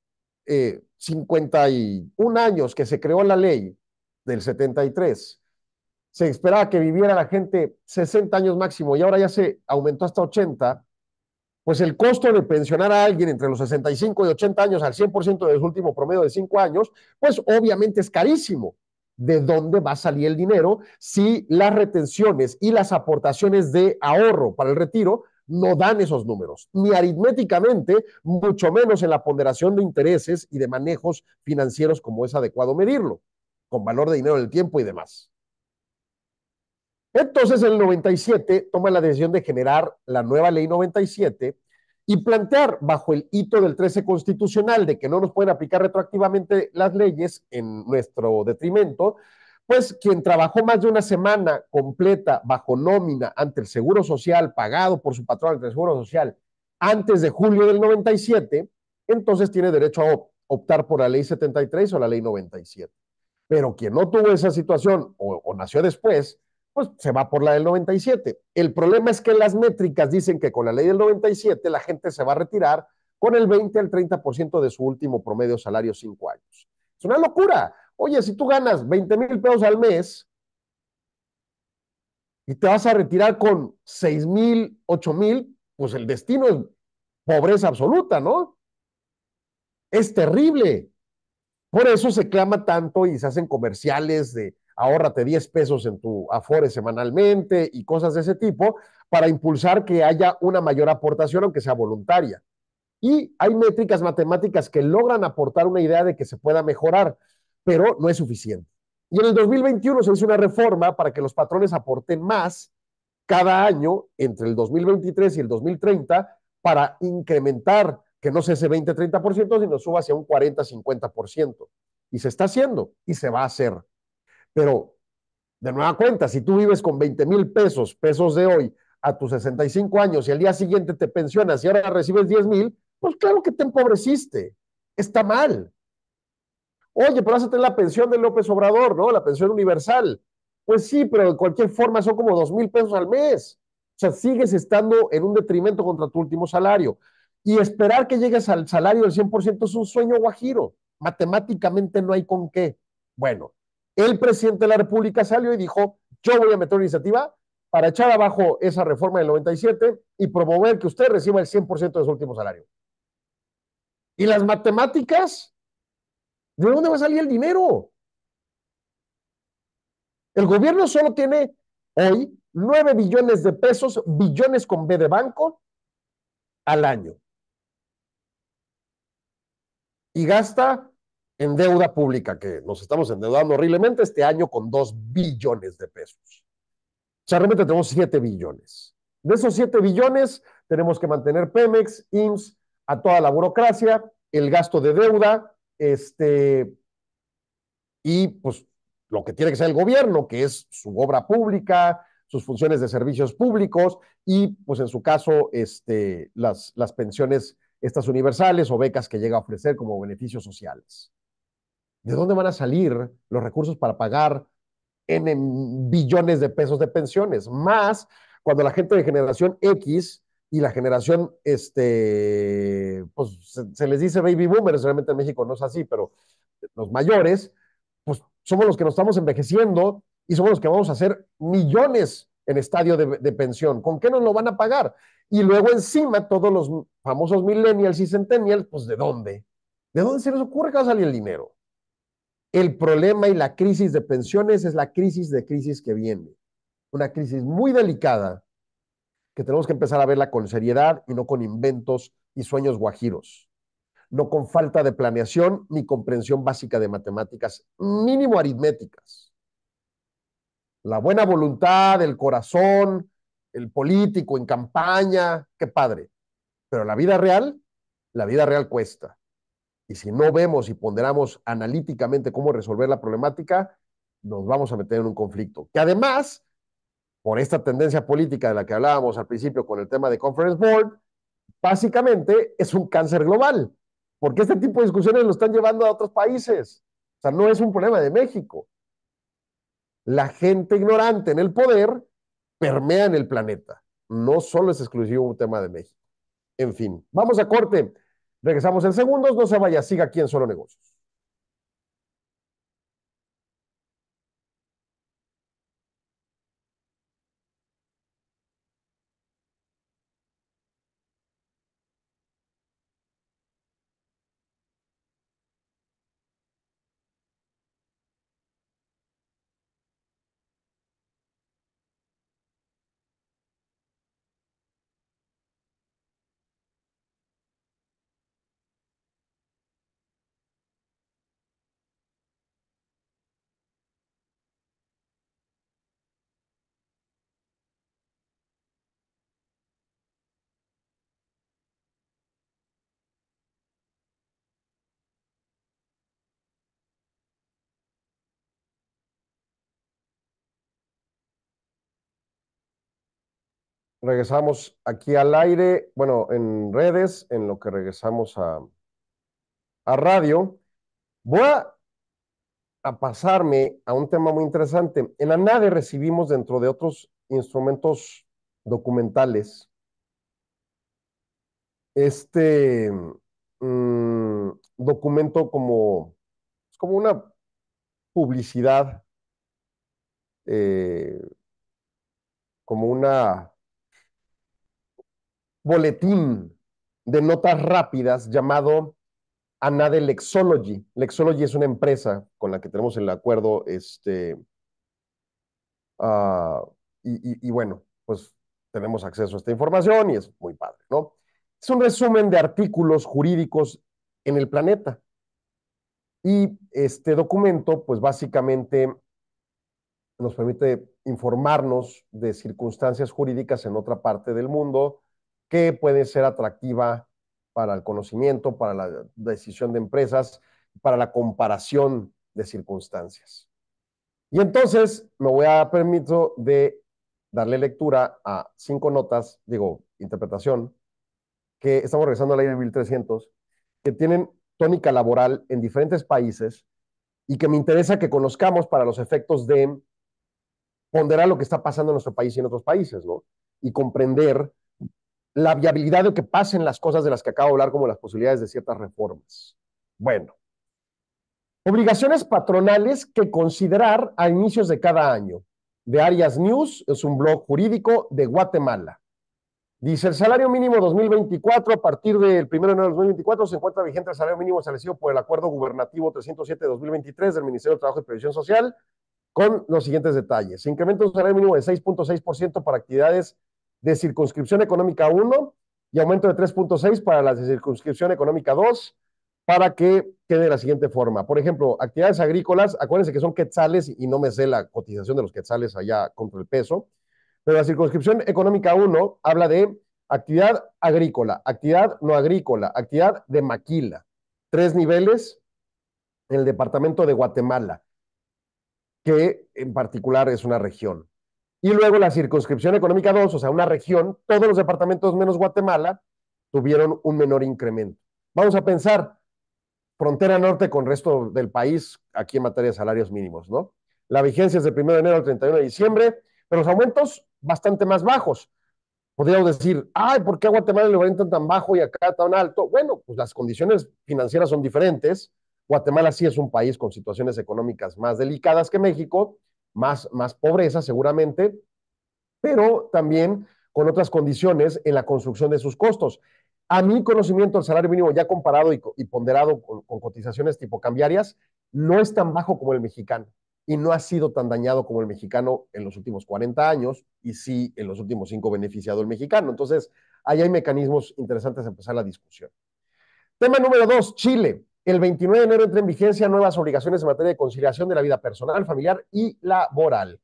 A: 51 años que se creó la ley del 73. Se esperaba que viviera la gente 60 años máximo y ahora ya se aumentó hasta 80. Pues el costo de pensionar a alguien entre los 65 y 80 años al 100% de su último promedio de 5 años, pues obviamente es carísimo. ¿De dónde va a salir el dinero si las retenciones y las aportaciones de ahorro para el retiro no dan esos números, ni aritméticamente, mucho menos en la ponderación de intereses y de manejos financieros como es adecuado medirlo con valor de dinero del tiempo y demás. Entonces, el 97 toma la decisión de generar la nueva ley 97 y plantear bajo el hito del 13 constitucional de que no nos pueden aplicar retroactivamente las leyes en nuestro detrimento, pues quien trabajó más de una semana completa bajo nómina ante el Seguro Social, pagado por su patrón ante el Seguro Social, antes de julio del 97, entonces tiene derecho a optar por la ley 73 o la ley 97. Pero quien no tuvo esa situación o, nació después, pues se va por la del 97. El problema es que las métricas dicen que con la ley del 97 la gente se va a retirar con el 20 al 30% de su último promedio salario cinco años. Es una locura. Oye, si tú ganas 20 mil pesos al mes y te vas a retirar con 6 mil, 8 mil, pues el destino es pobreza absoluta, ¿no? Es terrible. Por eso se clama tanto y se hacen comerciales de ahórrate 10 pesos en tu Afore semanalmente y cosas de ese tipo para impulsar que haya una mayor aportación, aunque sea voluntaria. Y hay métricas matemáticas que logran aportar una idea de que se pueda mejorar, pero no es suficiente. Y en el 2021 se hizo una reforma para que los patrones aporten más cada año entre el 2023 y el 2030 para incrementar que no sea ese 20-30%, sino suba hacia un 40-50%. Y se está haciendo y se va a hacer. Pero, de nueva cuenta, si tú vives con 20 mil pesos, pesos de hoy, a tus 65 años y al día siguiente te pensionas y ahora recibes 10 mil, pues claro que te empobreciste. Está mal. Oye, pero vas a tener la pensión de López Obrador, ¿no? La pensión universal. Pues sí, pero de cualquier forma son como 2 mil pesos al mes. O sea, sigues estando en un detrimento contra tu último salario y esperar que llegues al salario del 100% es un sueño guajiro. Matemáticamente no hay con qué. Bueno, el presidente de la República salió y dijo, yo voy a meter una iniciativa para echar abajo esa reforma del 97 y promover que usted reciba el 100% de su último salario. ¿Y las matemáticas? ¿De dónde va a salir el dinero? El gobierno solo tiene hoy 9 billones de pesos, billones con B de banco, al año y gasta en deuda pública, que nos estamos endeudando horriblemente este año con 2 billones de pesos. O realmente tenemos 7 billones. De esos 7 billones tenemos que mantener Pemex, IMSS, a toda la burocracia, el gasto de deuda, este, y pues lo que tiene que ser el gobierno, que es su obra pública, sus funciones de servicios públicos y pues en su caso este, las, las pensiones estas universales o becas que llega a ofrecer como beneficios sociales. ¿De dónde van a salir los recursos para pagar en, billones de pesos de pensiones? Más cuando la gente de generación X y la generación, este, pues se, les dice baby boomers, realmente en México no es así, pero los mayores, pues somos los que nos estamos envejeciendo y somos los que vamos a hacer millones en estadio de, de, pensión? ¿Con qué nos lo van a pagar? Y luego encima todos los famosos millennials y centennials, pues ¿de dónde? ¿De dónde se les ocurre que va a salir el dinero? El problema y la crisis de pensiones es la crisis de crisis que viene. Una crisis muy delicada que tenemos que empezar a verla con seriedad y no con inventos y sueños guajiros. No con falta de planeación ni comprensión básica de matemáticas, mínimo aritméticas la buena voluntad, el corazón, el político en campaña, qué padre. Pero la vida real, la vida real cuesta. Y si no vemos y ponderamos analíticamente cómo resolver la problemática, nos vamos a meter en un conflicto. Que además, por esta tendencia política de la que hablábamos al principio con el tema de Conference Board, básicamente es un cáncer global, porque este tipo de discusiones lo están llevando a otros países. O sea, no es un problema de México, la gente ignorante en el poder permea en el planeta. No solo es exclusivo un tema de México. En fin, vamos a corte. Regresamos en segundos. No se vaya, siga aquí en Solo Negocios. regresamos aquí al aire, bueno, en redes, en lo que regresamos a, radio. Voy a, pasarme a un tema muy interesante. En la NADE recibimos dentro de otros instrumentos documentales este mm, documento como, como una publicidad, eh, como una boletín de notas rápidas llamado Anade Lexology. Lexology es una empresa con la que tenemos el acuerdo, este, ah, y, y, bueno, pues tenemos acceso a esta información y es muy padre, ¿no? Es un resumen de artículos jurídicos en el planeta. Y este documento, pues básicamente nos permite informarnos de circunstancias jurídicas en otra parte del mundo, que puede ser atractiva para el conocimiento, para la decisión de empresas, para la comparación de circunstancias. Y entonces me voy a permitir de darle lectura a cinco notas, digo, interpretación, que estamos regresando a la ley de 1300, que tienen tónica laboral en diferentes países y que me interesa que conozcamos para los efectos de ponderar lo que está pasando en nuestro país y en otros países, ¿no? Y comprender la viabilidad de que pasen las cosas de las que acabo de hablar, como las posibilidades de ciertas reformas. Bueno, obligaciones patronales que considerar a inicios de cada año. De Arias News, es un blog jurídico de Guatemala. Dice, el salario mínimo 2024, a partir del 1 de enero de 2024, se encuentra vigente el salario mínimo establecido por el Acuerdo Gubernativo 307-2023 del Ministerio de Trabajo y Previsión Social, con los siguientes detalles. Se incrementa un salario mínimo de 6.6% para actividades de circunscripción económica 1 y aumento de 3.6 para la circunscripción económica 2 para que quede de la siguiente forma. Por ejemplo, actividades agrícolas, acuérdense que son quetzales y no me sé la cotización de los quetzales allá contra el peso, pero la circunscripción económica 1 habla de actividad agrícola, actividad no agrícola, actividad de maquila, tres niveles en el departamento de Guatemala, que en particular es una región. Y luego la circunscripción económica 2, o sea, una región, todos los departamentos menos Guatemala tuvieron un menor incremento. Vamos a pensar frontera norte con resto del país aquí en materia de salarios mínimos, ¿no? La vigencia es de 1 de enero al 31 de diciembre, pero los aumentos bastante más bajos. Podríamos decir, ay, ¿por qué a Guatemala le aumentan tan bajo y acá tan alto? Bueno, pues las condiciones financieras son diferentes. Guatemala sí es un país con situaciones económicas más delicadas que México, más, pobreza seguramente, pero también con otras condiciones en la construcción de sus costos. A mi conocimiento, el salario mínimo ya comparado y, ponderado con, cotizaciones tipo cambiarias no es tan bajo como el mexicano y no ha sido tan dañado como el mexicano en los últimos 40 años y sí en los últimos 5 beneficiado el mexicano. Entonces, ahí hay mecanismos interesantes de empezar la discusión. Tema número 2, Chile. El 29 de enero entra en vigencia nuevas obligaciones en materia de conciliación de la vida personal, familiar y laboral.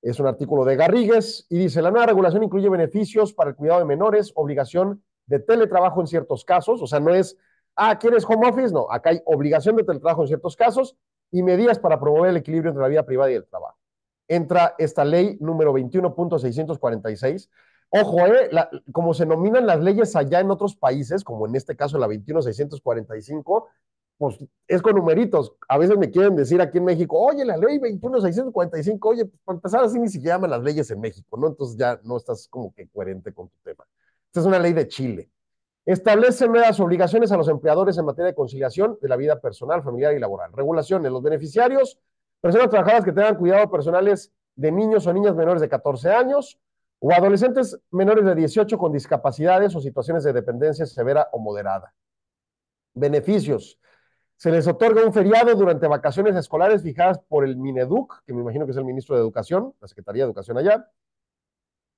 A: Es un artículo de Garrigues y dice, la nueva regulación incluye beneficios para el cuidado de menores, obligación de teletrabajo en ciertos casos, o sea, no es, ah, es home office? No, acá hay obligación de teletrabajo en ciertos casos y medidas para promover el equilibrio entre la vida privada y el trabajo. Entra esta ley número 21.646 Ojo, eh, como se nominan las leyes allá en otros países, como en este caso la 21645, pues es con numeritos. A veces me quieren decir aquí en México, oye, la ley 21645, oye, pues para empezar así ni siquiera llaman las leyes en México, ¿no? Entonces ya no estás como que coherente con tu tema. Esta es una ley de Chile. Establece nuevas obligaciones a los empleadores en materia de conciliación de la vida personal, familiar y laboral. Regulaciones, los beneficiarios, personas trabajadas que tengan cuidado personales de niños o niñas menores de 14 años, o adolescentes menores de 18 con discapacidades o situaciones de dependencia severa o moderada. Beneficios. Se les otorga un feriado durante vacaciones escolares fijadas por el Mineduc, que me imagino que es el ministro de Educación, la Secretaría de Educación allá,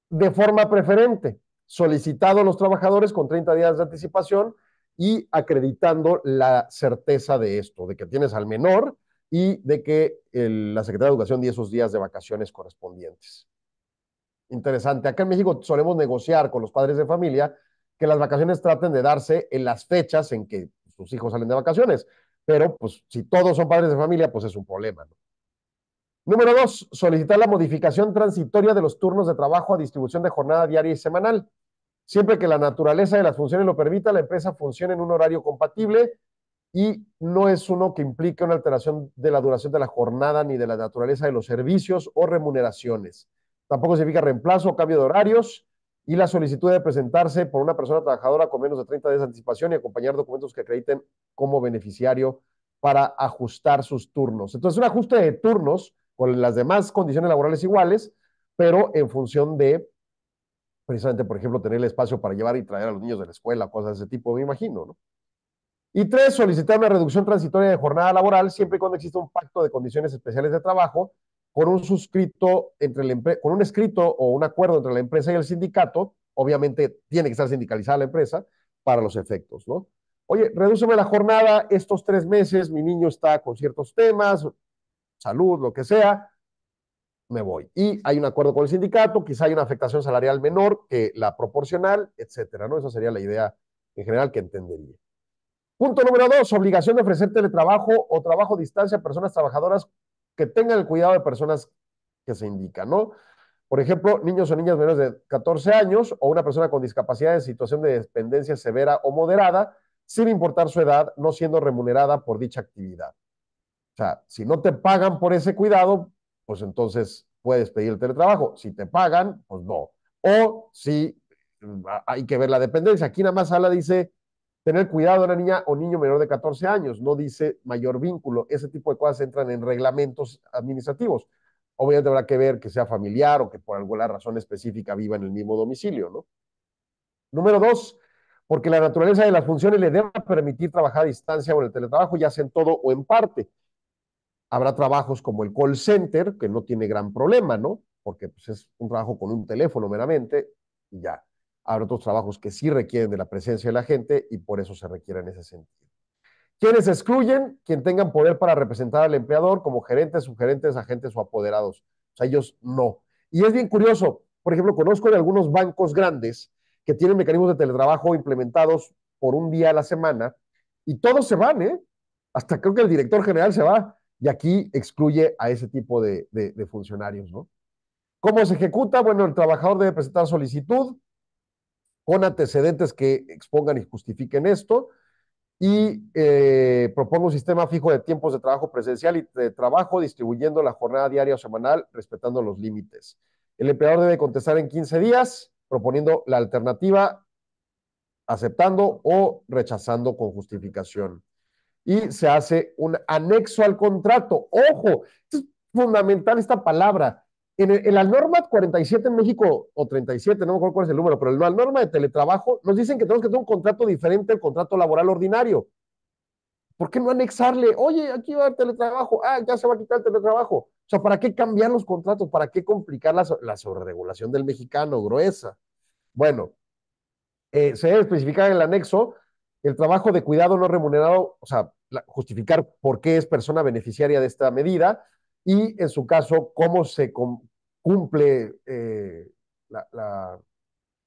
A: de forma preferente, solicitado a los trabajadores con 30 días de anticipación y acreditando la certeza de esto, de que tienes al menor y de que la Secretaría de Educación di esos días de vacaciones correspondientes interesante. Acá en México solemos negociar con los padres de familia que las vacaciones traten de darse en las fechas en que sus hijos salen de vacaciones. Pero, pues, si todos son padres de familia, pues es un problema, Número dos, solicitar la modificación transitoria de los turnos de trabajo a distribución de jornada diaria y semanal. Siempre que la naturaleza de las funciones lo permita, la empresa funcione en un horario compatible y no es uno que implique una alteración de la duración de la jornada ni de la naturaleza de los servicios o remuneraciones. Tampoco significa reemplazo o cambio de horarios y la solicitud de presentarse por una persona trabajadora con menos de 30 días de anticipación y acompañar documentos que acrediten como beneficiario para ajustar sus turnos. Entonces, un ajuste de turnos con las demás condiciones laborales iguales, pero en función de, precisamente, por ejemplo, tener el espacio para llevar y traer a los niños de la escuela, cosas de ese tipo, me imagino, ¿no? Y tres, solicitar una reducción transitoria de jornada laboral siempre y cuando exista un pacto de condiciones especiales de trabajo con un suscrito entre la con un escrito o un acuerdo entre la empresa y el sindicato, obviamente tiene que estar sindicalizada la empresa para los efectos, ¿no? Oye, redúceme la jornada estos tres meses, mi niño está con ciertos temas, salud, lo que sea, me voy. Y hay un acuerdo con el sindicato, quizá hay una afectación salarial menor que la proporcional, etcétera, ¿no? Esa sería la idea en general que entendería. Punto número dos, obligación de ofrecer teletrabajo o trabajo a distancia a personas trabajadoras que tengan el cuidado de personas que se indican, ¿no? Por ejemplo, niños o niñas menores de 14 años o una persona con discapacidad en situación de dependencia severa o moderada, sin importar su edad, no siendo remunerada por dicha actividad. O sea, si no te pagan por ese cuidado, pues entonces puedes pedir el teletrabajo. Si te pagan, pues no. O si mm, hay que ver la dependencia. Aquí nada más habla, dice, Tener cuidado a una niña o niño menor de 14 años, no dice mayor vínculo. Ese tipo de cosas entran en reglamentos administrativos. Obviamente habrá que ver que sea familiar o que por alguna razón específica viva en el mismo domicilio, ¿no? Número dos, porque la naturaleza de las funciones le debe permitir trabajar a distancia o en el teletrabajo, ya sea en todo o en parte. Habrá trabajos como el call center, que no tiene gran problema, ¿no? Porque pues, es un trabajo con un teléfono meramente y ya habrá otros trabajos que sí requieren de la presencia de la gente y por eso se requiere en ese sentido. Quienes excluyen, quien tengan poder para representar al empleador como gerentes, subgerentes, agentes o apoderados. O sea, ellos no. Y es bien curioso, por ejemplo, conozco de algunos bancos grandes que tienen mecanismos de teletrabajo implementados por un día a la semana y todos se van, ¿eh? Hasta creo que el director general se va y aquí excluye a ese tipo de, de funcionarios, ¿no? ¿Cómo se ejecuta? Bueno, el trabajador debe presentar solicitud, con antecedentes que expongan y justifiquen esto. Y eh, propongo un sistema fijo de tiempos de trabajo presencial y de trabajo, distribuyendo la jornada diaria o semanal, respetando los límites. El empleador debe contestar en 15 días, proponiendo la alternativa, aceptando o rechazando con justificación. Y se hace un anexo al contrato. Ojo, es fundamental esta palabra. En, la norma 47 en México, o 37, no me acuerdo cuál es el número, pero en la norma de teletrabajo nos dicen que tenemos que tener un contrato diferente al contrato laboral ordinario. ¿Por qué no anexarle, oye, aquí va el teletrabajo, ah, ya se va a quitar el teletrabajo? O sea, ¿para qué cambiar los contratos? ¿Para qué complicar la, la sobreregulación del mexicano gruesa? Bueno, eh, se debe especificar en el anexo el trabajo de cuidado no remunerado, o sea, justificar por qué es persona beneficiaria de esta medida, y en su caso, cómo se, cumple eh, la,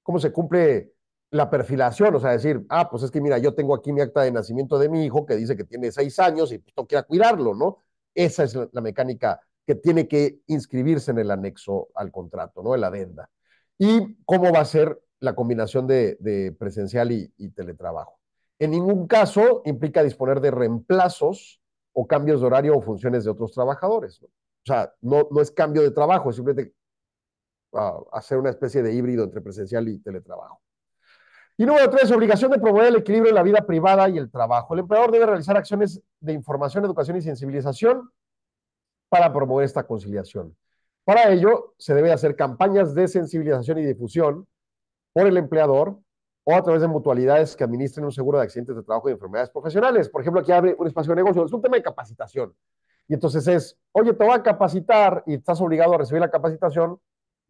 A: cómo se cumple la perfilación, o sea, decir, ah, pues es que mira, yo tengo aquí mi acta de nacimiento de mi hijo que dice que tiene seis años y pues tengo que cuidarlo, ¿no? Esa es la, mecánica que tiene que inscribirse en el anexo al contrato, ¿no? En la adenda. Y cómo va a ser la combinación de, presencial y, y, teletrabajo. En ningún caso implica disponer de reemplazos o cambios de horario o funciones de otros trabajadores. ¿no? O sea, no, no es cambio de trabajo, es simplemente ah, hacer una especie de híbrido entre presencial y teletrabajo. Y número tres, obligación de promover el equilibrio en la vida privada y el trabajo. El empleador debe realizar acciones de información, educación y sensibilización para promover esta conciliación. Para ello, se debe hacer campañas de sensibilización y difusión por el empleador o a través de mutualidades que administren un seguro de accidentes de trabajo y enfermedades profesionales. Por ejemplo, aquí abre un espacio de negocio. Es un tema de capacitación. Y entonces es, oye, te va a capacitar y estás obligado a recibir la capacitación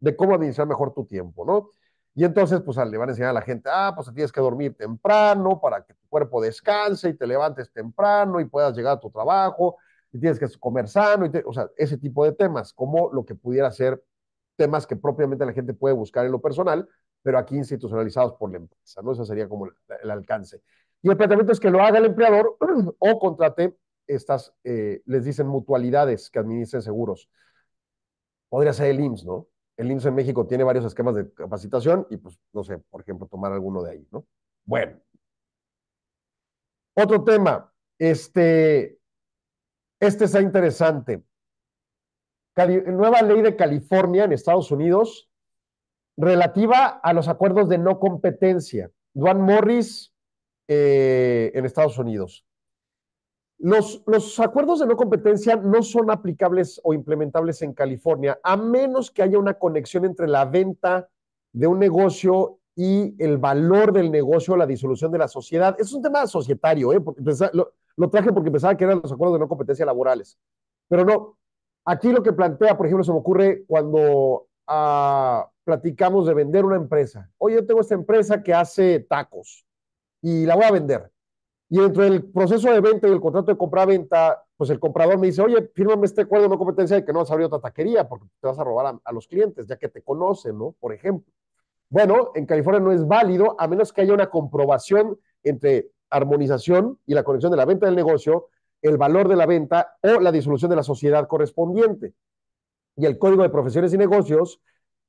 A: de cómo administrar mejor tu tiempo, ¿no? Y entonces, pues le van a enseñar a la gente, ah, pues tienes que dormir temprano para que tu cuerpo descanse y te levantes temprano y puedas llegar a tu trabajo, y tienes que comer sano, y o sea, ese tipo de temas, como lo que pudiera ser temas que propiamente la gente puede buscar en lo personal, pero aquí institucionalizados por la empresa, ¿no? Ese sería como el alcance. Y el planteamiento es que lo haga el empleador o contrate estas, eh, les dicen mutualidades que administren seguros. Podría ser el IMSS, ¿no? El IMSS en México tiene varios esquemas de capacitación y pues, no sé, por ejemplo, tomar alguno de ahí, ¿no? Bueno. Otro tema, este, este está interesante. nueva ley de California en Estados Unidos relativa a los acuerdos de no competencia. Duan Morris eh, en Estados Unidos. Los, acuerdos de no competencia no son aplicables o implementables en California, a menos que haya una conexión entre la venta de un negocio y el valor del negocio, la disolución de la sociedad. Es un tema societario, ¿eh? lo, traje porque pensaba que eran los acuerdos de no competencia laborales, pero no. Aquí lo que plantea, por ejemplo, se me ocurre cuando ah, platicamos de vender una empresa. Oye, yo tengo esta empresa que hace tacos y la voy a vender y entre el proceso de venta y el contrato de compra-venta, pues el comprador me dice, oye, fírmame este acuerdo de no competencia de que no vas a abrir otra taquería porque te vas a robar a, a, los clientes, ya que te conocen, ¿no? Por ejemplo. Bueno, en California no es válido a menos que haya una comprobación entre armonización y la conexión de la venta del negocio, el valor de la venta o la disolución de la sociedad correspondiente. Y el Código de Profesiones y Negocios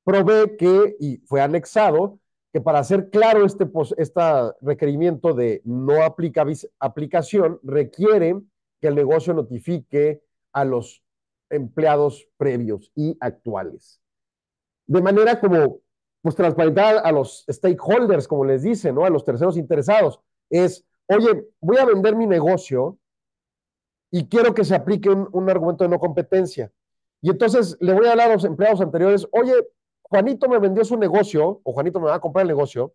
A: provee que, y fue anexado, que para hacer claro este, requerimiento de no aplica, aplicación, requiere que el negocio notifique a los empleados previos y actuales. De manera como, pues transparentar a los stakeholders, como les dice ¿no? A los terceros interesados. Es, oye, voy a vender mi negocio y quiero que se aplique un, un argumento de no competencia. Y entonces le voy a hablar a los empleados anteriores, oye, Juanito me vendió su negocio, o Juanito me va a comprar el negocio,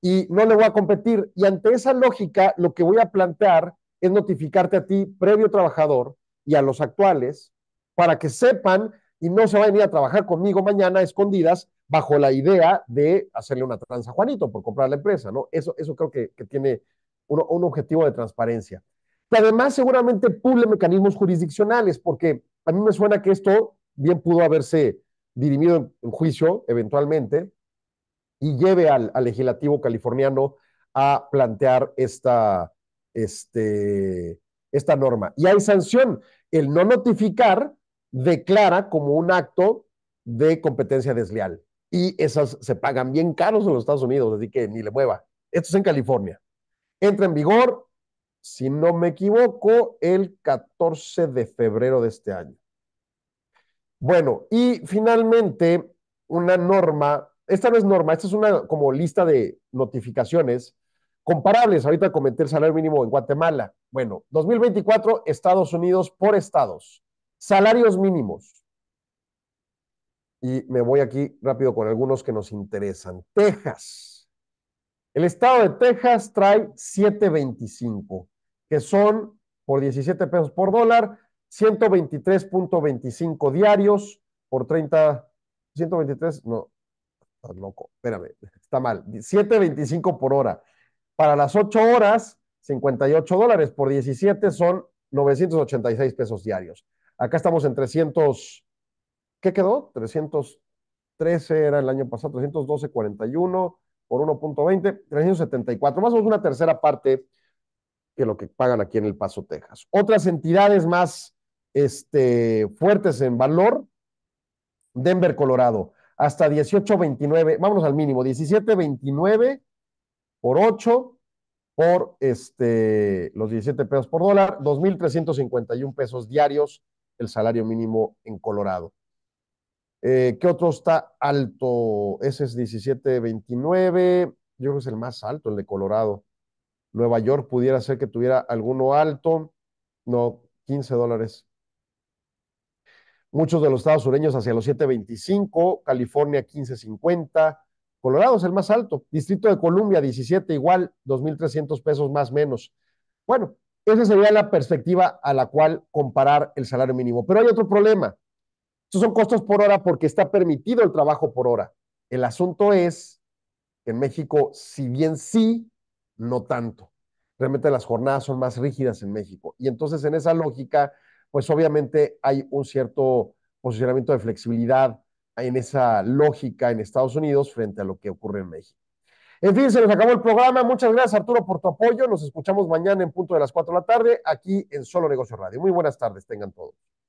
A: y no le voy a competir. Y ante esa lógica, lo que voy a plantear es notificarte a ti, previo trabajador, y a los actuales, para que sepan y no se vayan a ir a trabajar conmigo mañana escondidas bajo la idea de hacerle una tranza a Juanito por comprar la empresa, ¿no? Eso, eso creo que, tiene un, un objetivo de transparencia. Que además seguramente pule mecanismos jurisdiccionales, porque a mí me suena que esto bien pudo haberse dirimido en juicio eventualmente y lleve al, legislativo californiano a plantear esta, este, esta norma. Y hay sanción. El no notificar declara como un acto de competencia desleal. Y esas se pagan bien caros en los Estados Unidos, así que ni le mueva. Esto es en California. Entra en vigor, si no me equivoco, el 14 de febrero de este año. Bueno, y finalmente, una norma, esta no es norma, esta es una como lista de notificaciones comparables. Ahorita comenté el salario mínimo en Guatemala. Bueno, 2024, Estados Unidos por estados. Salarios mínimos. Y me voy aquí rápido con algunos que nos interesan. Texas. El estado de Texas trae 7.25, que son por 17 pesos por dólar, 123.25 diarios por 30, 123, no, estás loco, espérame, está mal, 7.25 por hora. Para las 8 horas, 58 dólares por 17 son 986 pesos diarios. Acá estamos en 300, ¿qué quedó? 313 era el año pasado, 312.41 por 1.20, 374, más o menos una tercera parte que lo que pagan aquí en El Paso, Texas. Otras entidades más este, fuertes en valor. Denver, Colorado, hasta 18.29, vamos al mínimo, 17.29 por 8 por este, los 17 pesos por dólar, 2.351 pesos diarios el salario mínimo en Colorado. Eh, ¿Qué otro está alto? Ese es 17.29, yo creo que es el más alto, el de Colorado. Nueva York pudiera ser que tuviera alguno alto, no, 15 dólares. Muchos de los estados sureños hacia los 7.25, California 15.50, Colorado es el más alto, Distrito de Columbia 17 igual, 2.300 pesos más menos. Bueno, esa sería la perspectiva a la cual comparar el salario mínimo. Pero hay otro problema. Estos son costos por hora porque está permitido el trabajo por hora. El asunto es en México, si bien sí, no tanto. Realmente las jornadas son más rígidas en México. Y entonces en esa lógica pues obviamente hay un cierto posicionamiento de flexibilidad en esa lógica en Estados Unidos frente a lo que ocurre en México. En fin, se nos acabó el programa. Muchas gracias, Arturo, por tu apoyo. Nos escuchamos mañana en punto de las 4 de la tarde aquí en Solo Negocio Radio. Muy buenas tardes, tengan todos.